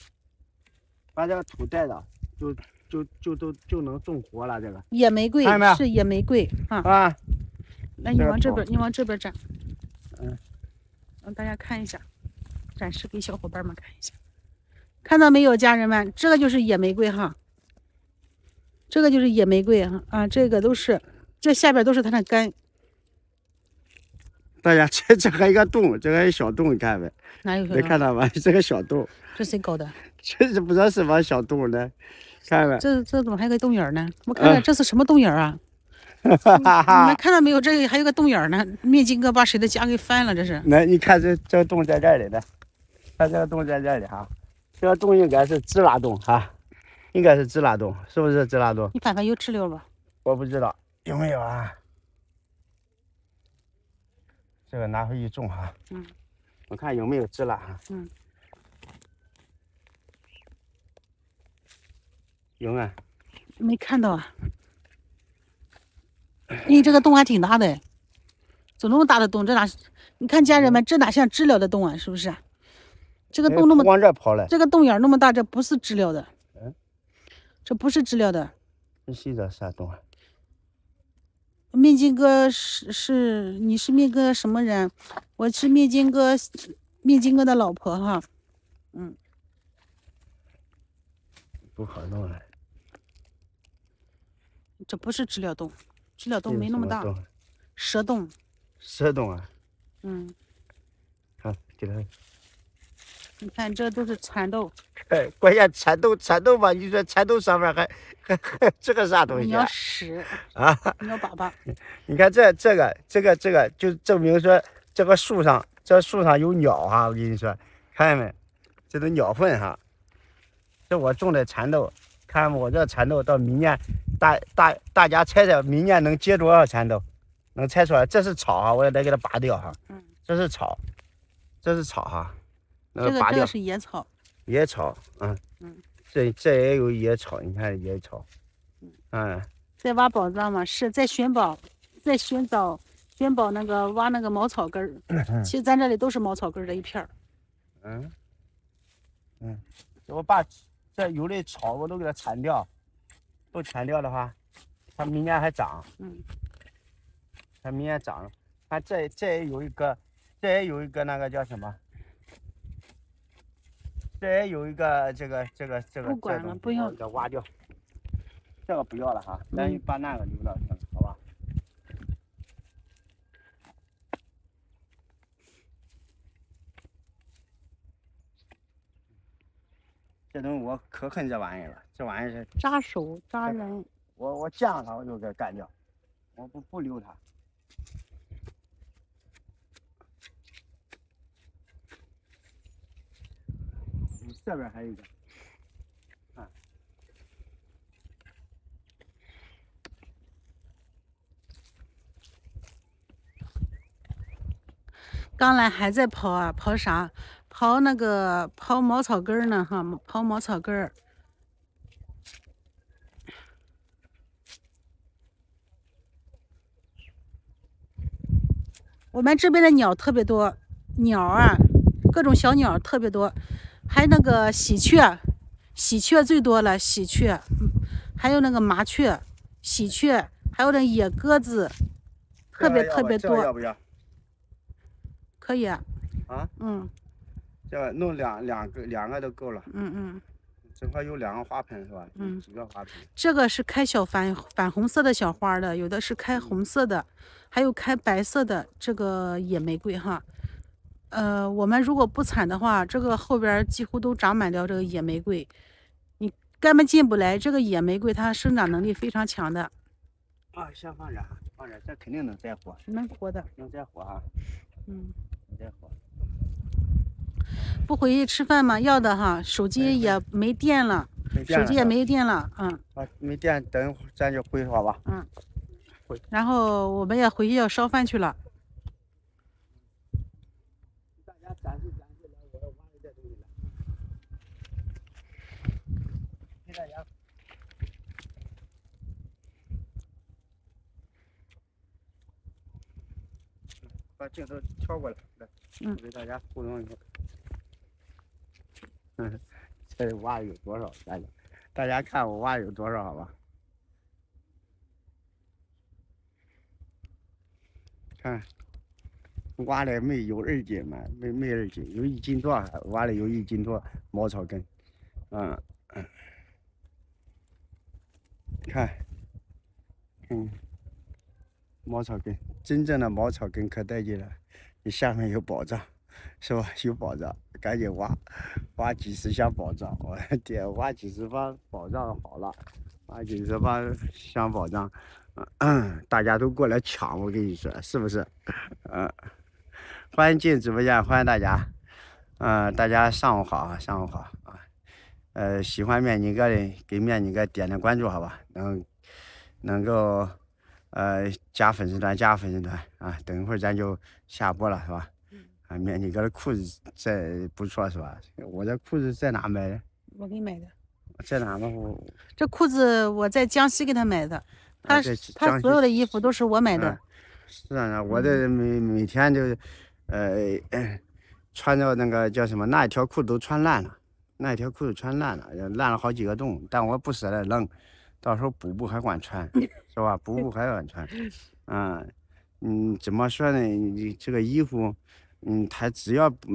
把这个土带着，就就就都就能种活了。这个野玫瑰是野玫瑰哈。啊。来，你往这边，你往这边站。嗯。让大家看一下，展示给小伙伴们看一下。看到没有，家人们，这个就是野玫瑰哈，这个就是野玫瑰啊啊，这个都是，这下边都是它的根。大家，这这还有一个洞，这个小洞，你看没？哪有？没看到吧？(laughs) 这个小洞。这谁搞的？确实不知道是什么小洞呢。看没？这这怎么还有个洞眼呢？我看看这是什么洞眼啊？(laughs) 你们看到没有？这里还有个洞眼呢！面筋哥把谁的家给翻了？这是。来，你看这这个洞在这里，来，看这个洞在这里哈。这个洞应该是直拉洞哈，应该是直拉洞，是不是直拉洞？你看看有知了不？我不知道有没有啊。这个拿回去种哈。嗯。我看有没有知了哈。嗯。有啊。没看到啊。你这个洞还挺大的，走那么大的洞，这哪？你看家人们，这哪像知了的洞啊？是不是？这个洞那么往这跑了，这个洞眼那么大，这不是知了的，嗯，这不是知了的。谁个啥洞啊？面筋哥是是你是面哥什么人？我是面筋哥，面筋哥的老婆哈，嗯。不好弄了，这不是知了洞，知了洞没那么大，蛇洞。蛇洞啊？嗯。好，给他。你看，这都是蚕豆。(laughs) 关键蚕豆，蚕豆吧？你说蚕豆上面还还 (laughs) 这个啥东西？鸟屎啊？鸟粑粑。你看这这个这个这个，就证明说这个树上这树上有鸟啊！我跟你说，看见没？这都鸟粪哈。这我种的蚕豆，看我这蚕豆到明年，大大大家猜猜，明年能结多少蚕豆？能猜出来？这是草啊，我也得给它拔掉哈。嗯。这是草，这是草哈。这个个是野草，野草，嗯，嗯，这这也有野草，你看野草，嗯，哎，在挖宝藏吗？是在寻宝，在寻找寻宝那个挖那个茅草根儿。(clears throat) 其实咱这里都是茅草根儿的一片儿，嗯，嗯，我把这有的草我都给它铲掉，不铲掉的话，它明年还长，嗯，它明年长。看这这也有一个，这也有一个那个叫什么？这也有一个，这个这个这个，不管了，不要，给挖掉，这个不要了哈，咱把那个留着，行，好吧。这东西我可恨这玩意了，这玩意是扎手扎人，我我见了它我就给干掉，我不不留它。这边还有一个，啊！刚来还在刨啊，刨啥？刨那个刨茅草根呢哈，刨茅草根。我们这边的鸟特别多，鸟啊，各种小鸟特别多。还有那个喜鹊，喜鹊最多了，喜鹊，还有那个麻雀，喜鹊，还有那野鸽子，特别特别多。要不要？可以啊。啊？嗯。要弄两两个两个都够了。嗯嗯。这块有两个花盆是吧？嗯。几个花盆？这个是开小粉粉红色的小花的，有的是开红色的，还有开白色的这个野玫瑰哈。呃，我们如果不铲的话，这个后边几乎都长满了这个野玫瑰，你根本进不来。这个野玫瑰它生长能力非常强的。啊，先放着，放着，这肯定能栽活。能活的，能栽活啊。嗯，栽活。不回去吃饭吗？要的哈，手机也没电了，手机也没电了，嗯。啊，没电，等一会儿咱就回去好吧。嗯，回。然后我们也回去要烧饭去了。展示展示，来，我要挖一东西给大家，把镜头调过来，来，给大家互动一下。嗯，这挖有多少？大家，大家看我挖有多少？好吧，看。挖了没有二斤嘛？没没二斤，有一斤多。挖了有一斤多茅草根，嗯嗯，看，嗯，茅草根，真正的茅草根可带劲了。你下面有宝藏，是吧？(laughs) 有宝藏，赶紧挖，挖几十箱宝藏。我天，挖几十方宝藏好了，挖几十方箱宝藏，嗯，大家都过来抢，我跟你说，是不是？嗯。欢迎进直播间，欢迎大家，嗯，大家上午好啊，上午好啊，呃，喜欢面筋哥的，给面筋哥点点关注，好吧，能，能够，呃，加粉丝团，加粉丝团啊，等一会儿咱就下播了，是吧？啊，面筋哥的裤子在不错，是吧？我的裤子在哪买的？我给你买的。在哪呢？我这裤子我在江西给他买的，他他所有的衣服都是我买的。是啊，我这每每天就。呃，(clears throat) 穿着那个叫什么？那一条裤子都穿烂了，那一条裤子穿烂了，烂了好几个洞。但我不舍得扔，到时候补补还管穿，(laughs) 是吧？补补还管穿。嗯，(laughs) 嗯，怎么说呢？你这个衣服，嗯，它只要不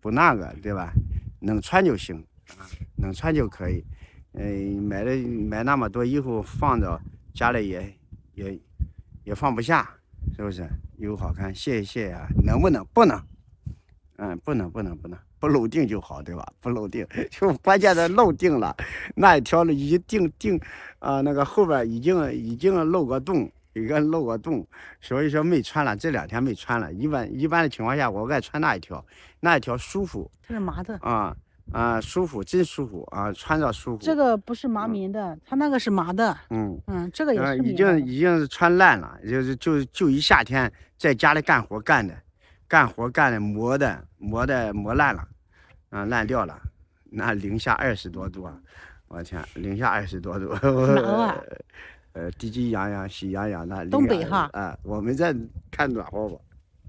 不那个，对吧？能穿就行，能穿就可以。嗯，买了买那么多衣服放着，家里也也也放不下。是不是又好看？谢谢啊！能不能？不能，嗯，不能，不能，不能，不漏定就好，对吧？不漏定，(laughs) 就关键的漏定了那一条了，一定定啊，那个后边已经已经漏个洞，一个漏个洞，所以说没穿了，这两天没穿了。一般一般的情况下，我爱穿那一条，那一条舒服，它是麻的啊。啊，舒服，真舒服啊，穿着舒服。这个不是麻棉的，它那个是麻的。嗯嗯，这个也是。已经已经是穿烂了，就是就就一夏天在家里干活干的，干活干的磨的磨的磨烂了，啊，烂掉了。那零下二十多度，我天，零下二十多度。暖和啊！呃，鸡鸡羊羊喜洋洋的。东北哈？啊，我们在看暖和不？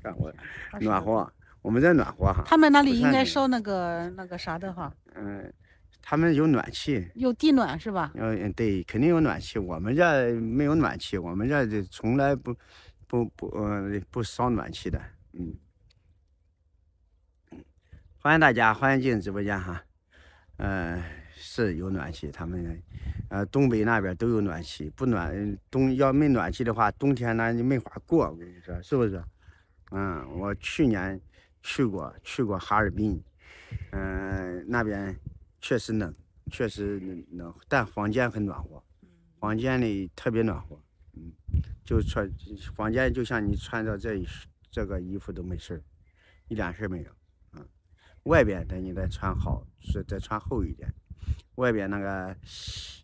看我暖和。我们在暖和哈，他们那里应该烧那个那个啥的哈。嗯，他们有暖气，有地暖是吧？嗯，对，肯定有暖气。我们这没有暖气，我们这从来不不不呃不烧暖气的。嗯欢迎大家，欢迎进直播间哈。嗯，是有暖气，他们呃东北那边都有暖气，不暖冬要没暖气的话，冬天那就没法过。我跟你说，是不是？嗯，我去年。去过去过哈尔滨，嗯，那边确实冷，确实冷冷，但房间很暖和，房间里特别暖和，嗯，就穿房间就像你穿着这这个衣服都没事儿，一点事儿没有，嗯，外边的你得穿好，是再穿厚一点，外边那个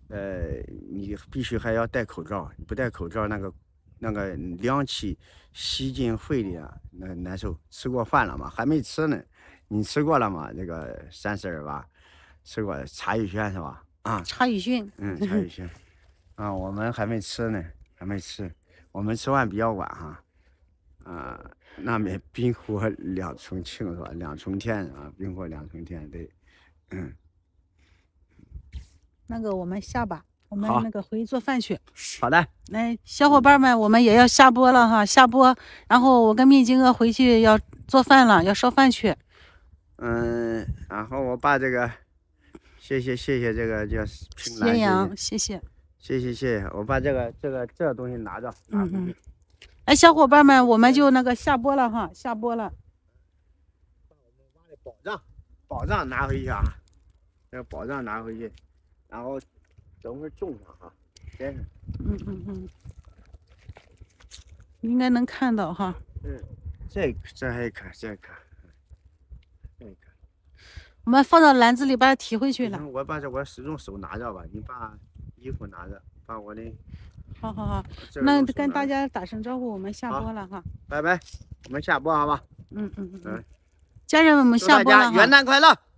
呃，你必须还要戴口罩，不戴口罩那个。那个凉气吸进肺里啊，那难受。吃过饭了吗？还没吃呢。你吃过了吗？这个三十二吧，吃过。茶宇轩是吧？啊，茶宇轩。嗯，茶宇轩。(laughs) 啊，我们还没吃呢，还没吃。我们吃饭比较晚哈。啊，那边冰火两重庆是吧？两重天啊，冰火两重天。对，嗯。那个，我们下吧。我们那个回去做饭去，好的，那小伙伴们，我们也要下播了哈，下播，然后我跟面筋哥回去要做饭了，要烧饭去。嗯，然后我把这个，谢谢谢谢这个叫，谢阳，谢谢谢谢谢谢，我把这个这个这个东西拿着，嗯嗯。哎，小伙伴们，我们就那个下播了哈，下播了。把我们的宝藏，宝藏拿回去啊，这个宝藏拿回去，然后。等会儿种上啊，先生。嗯嗯嗯，应该能看到哈。嗯，这这还看，这看，这看。我们放到篮子里，把它提回去了。我把这我始用手拿着吧，你把衣服拿着，把我的。好好好。那跟大家打声招呼，我们下播了哈。拜拜，我们下播好吧？嗯嗯嗯。家人们，我们下播了元旦快乐！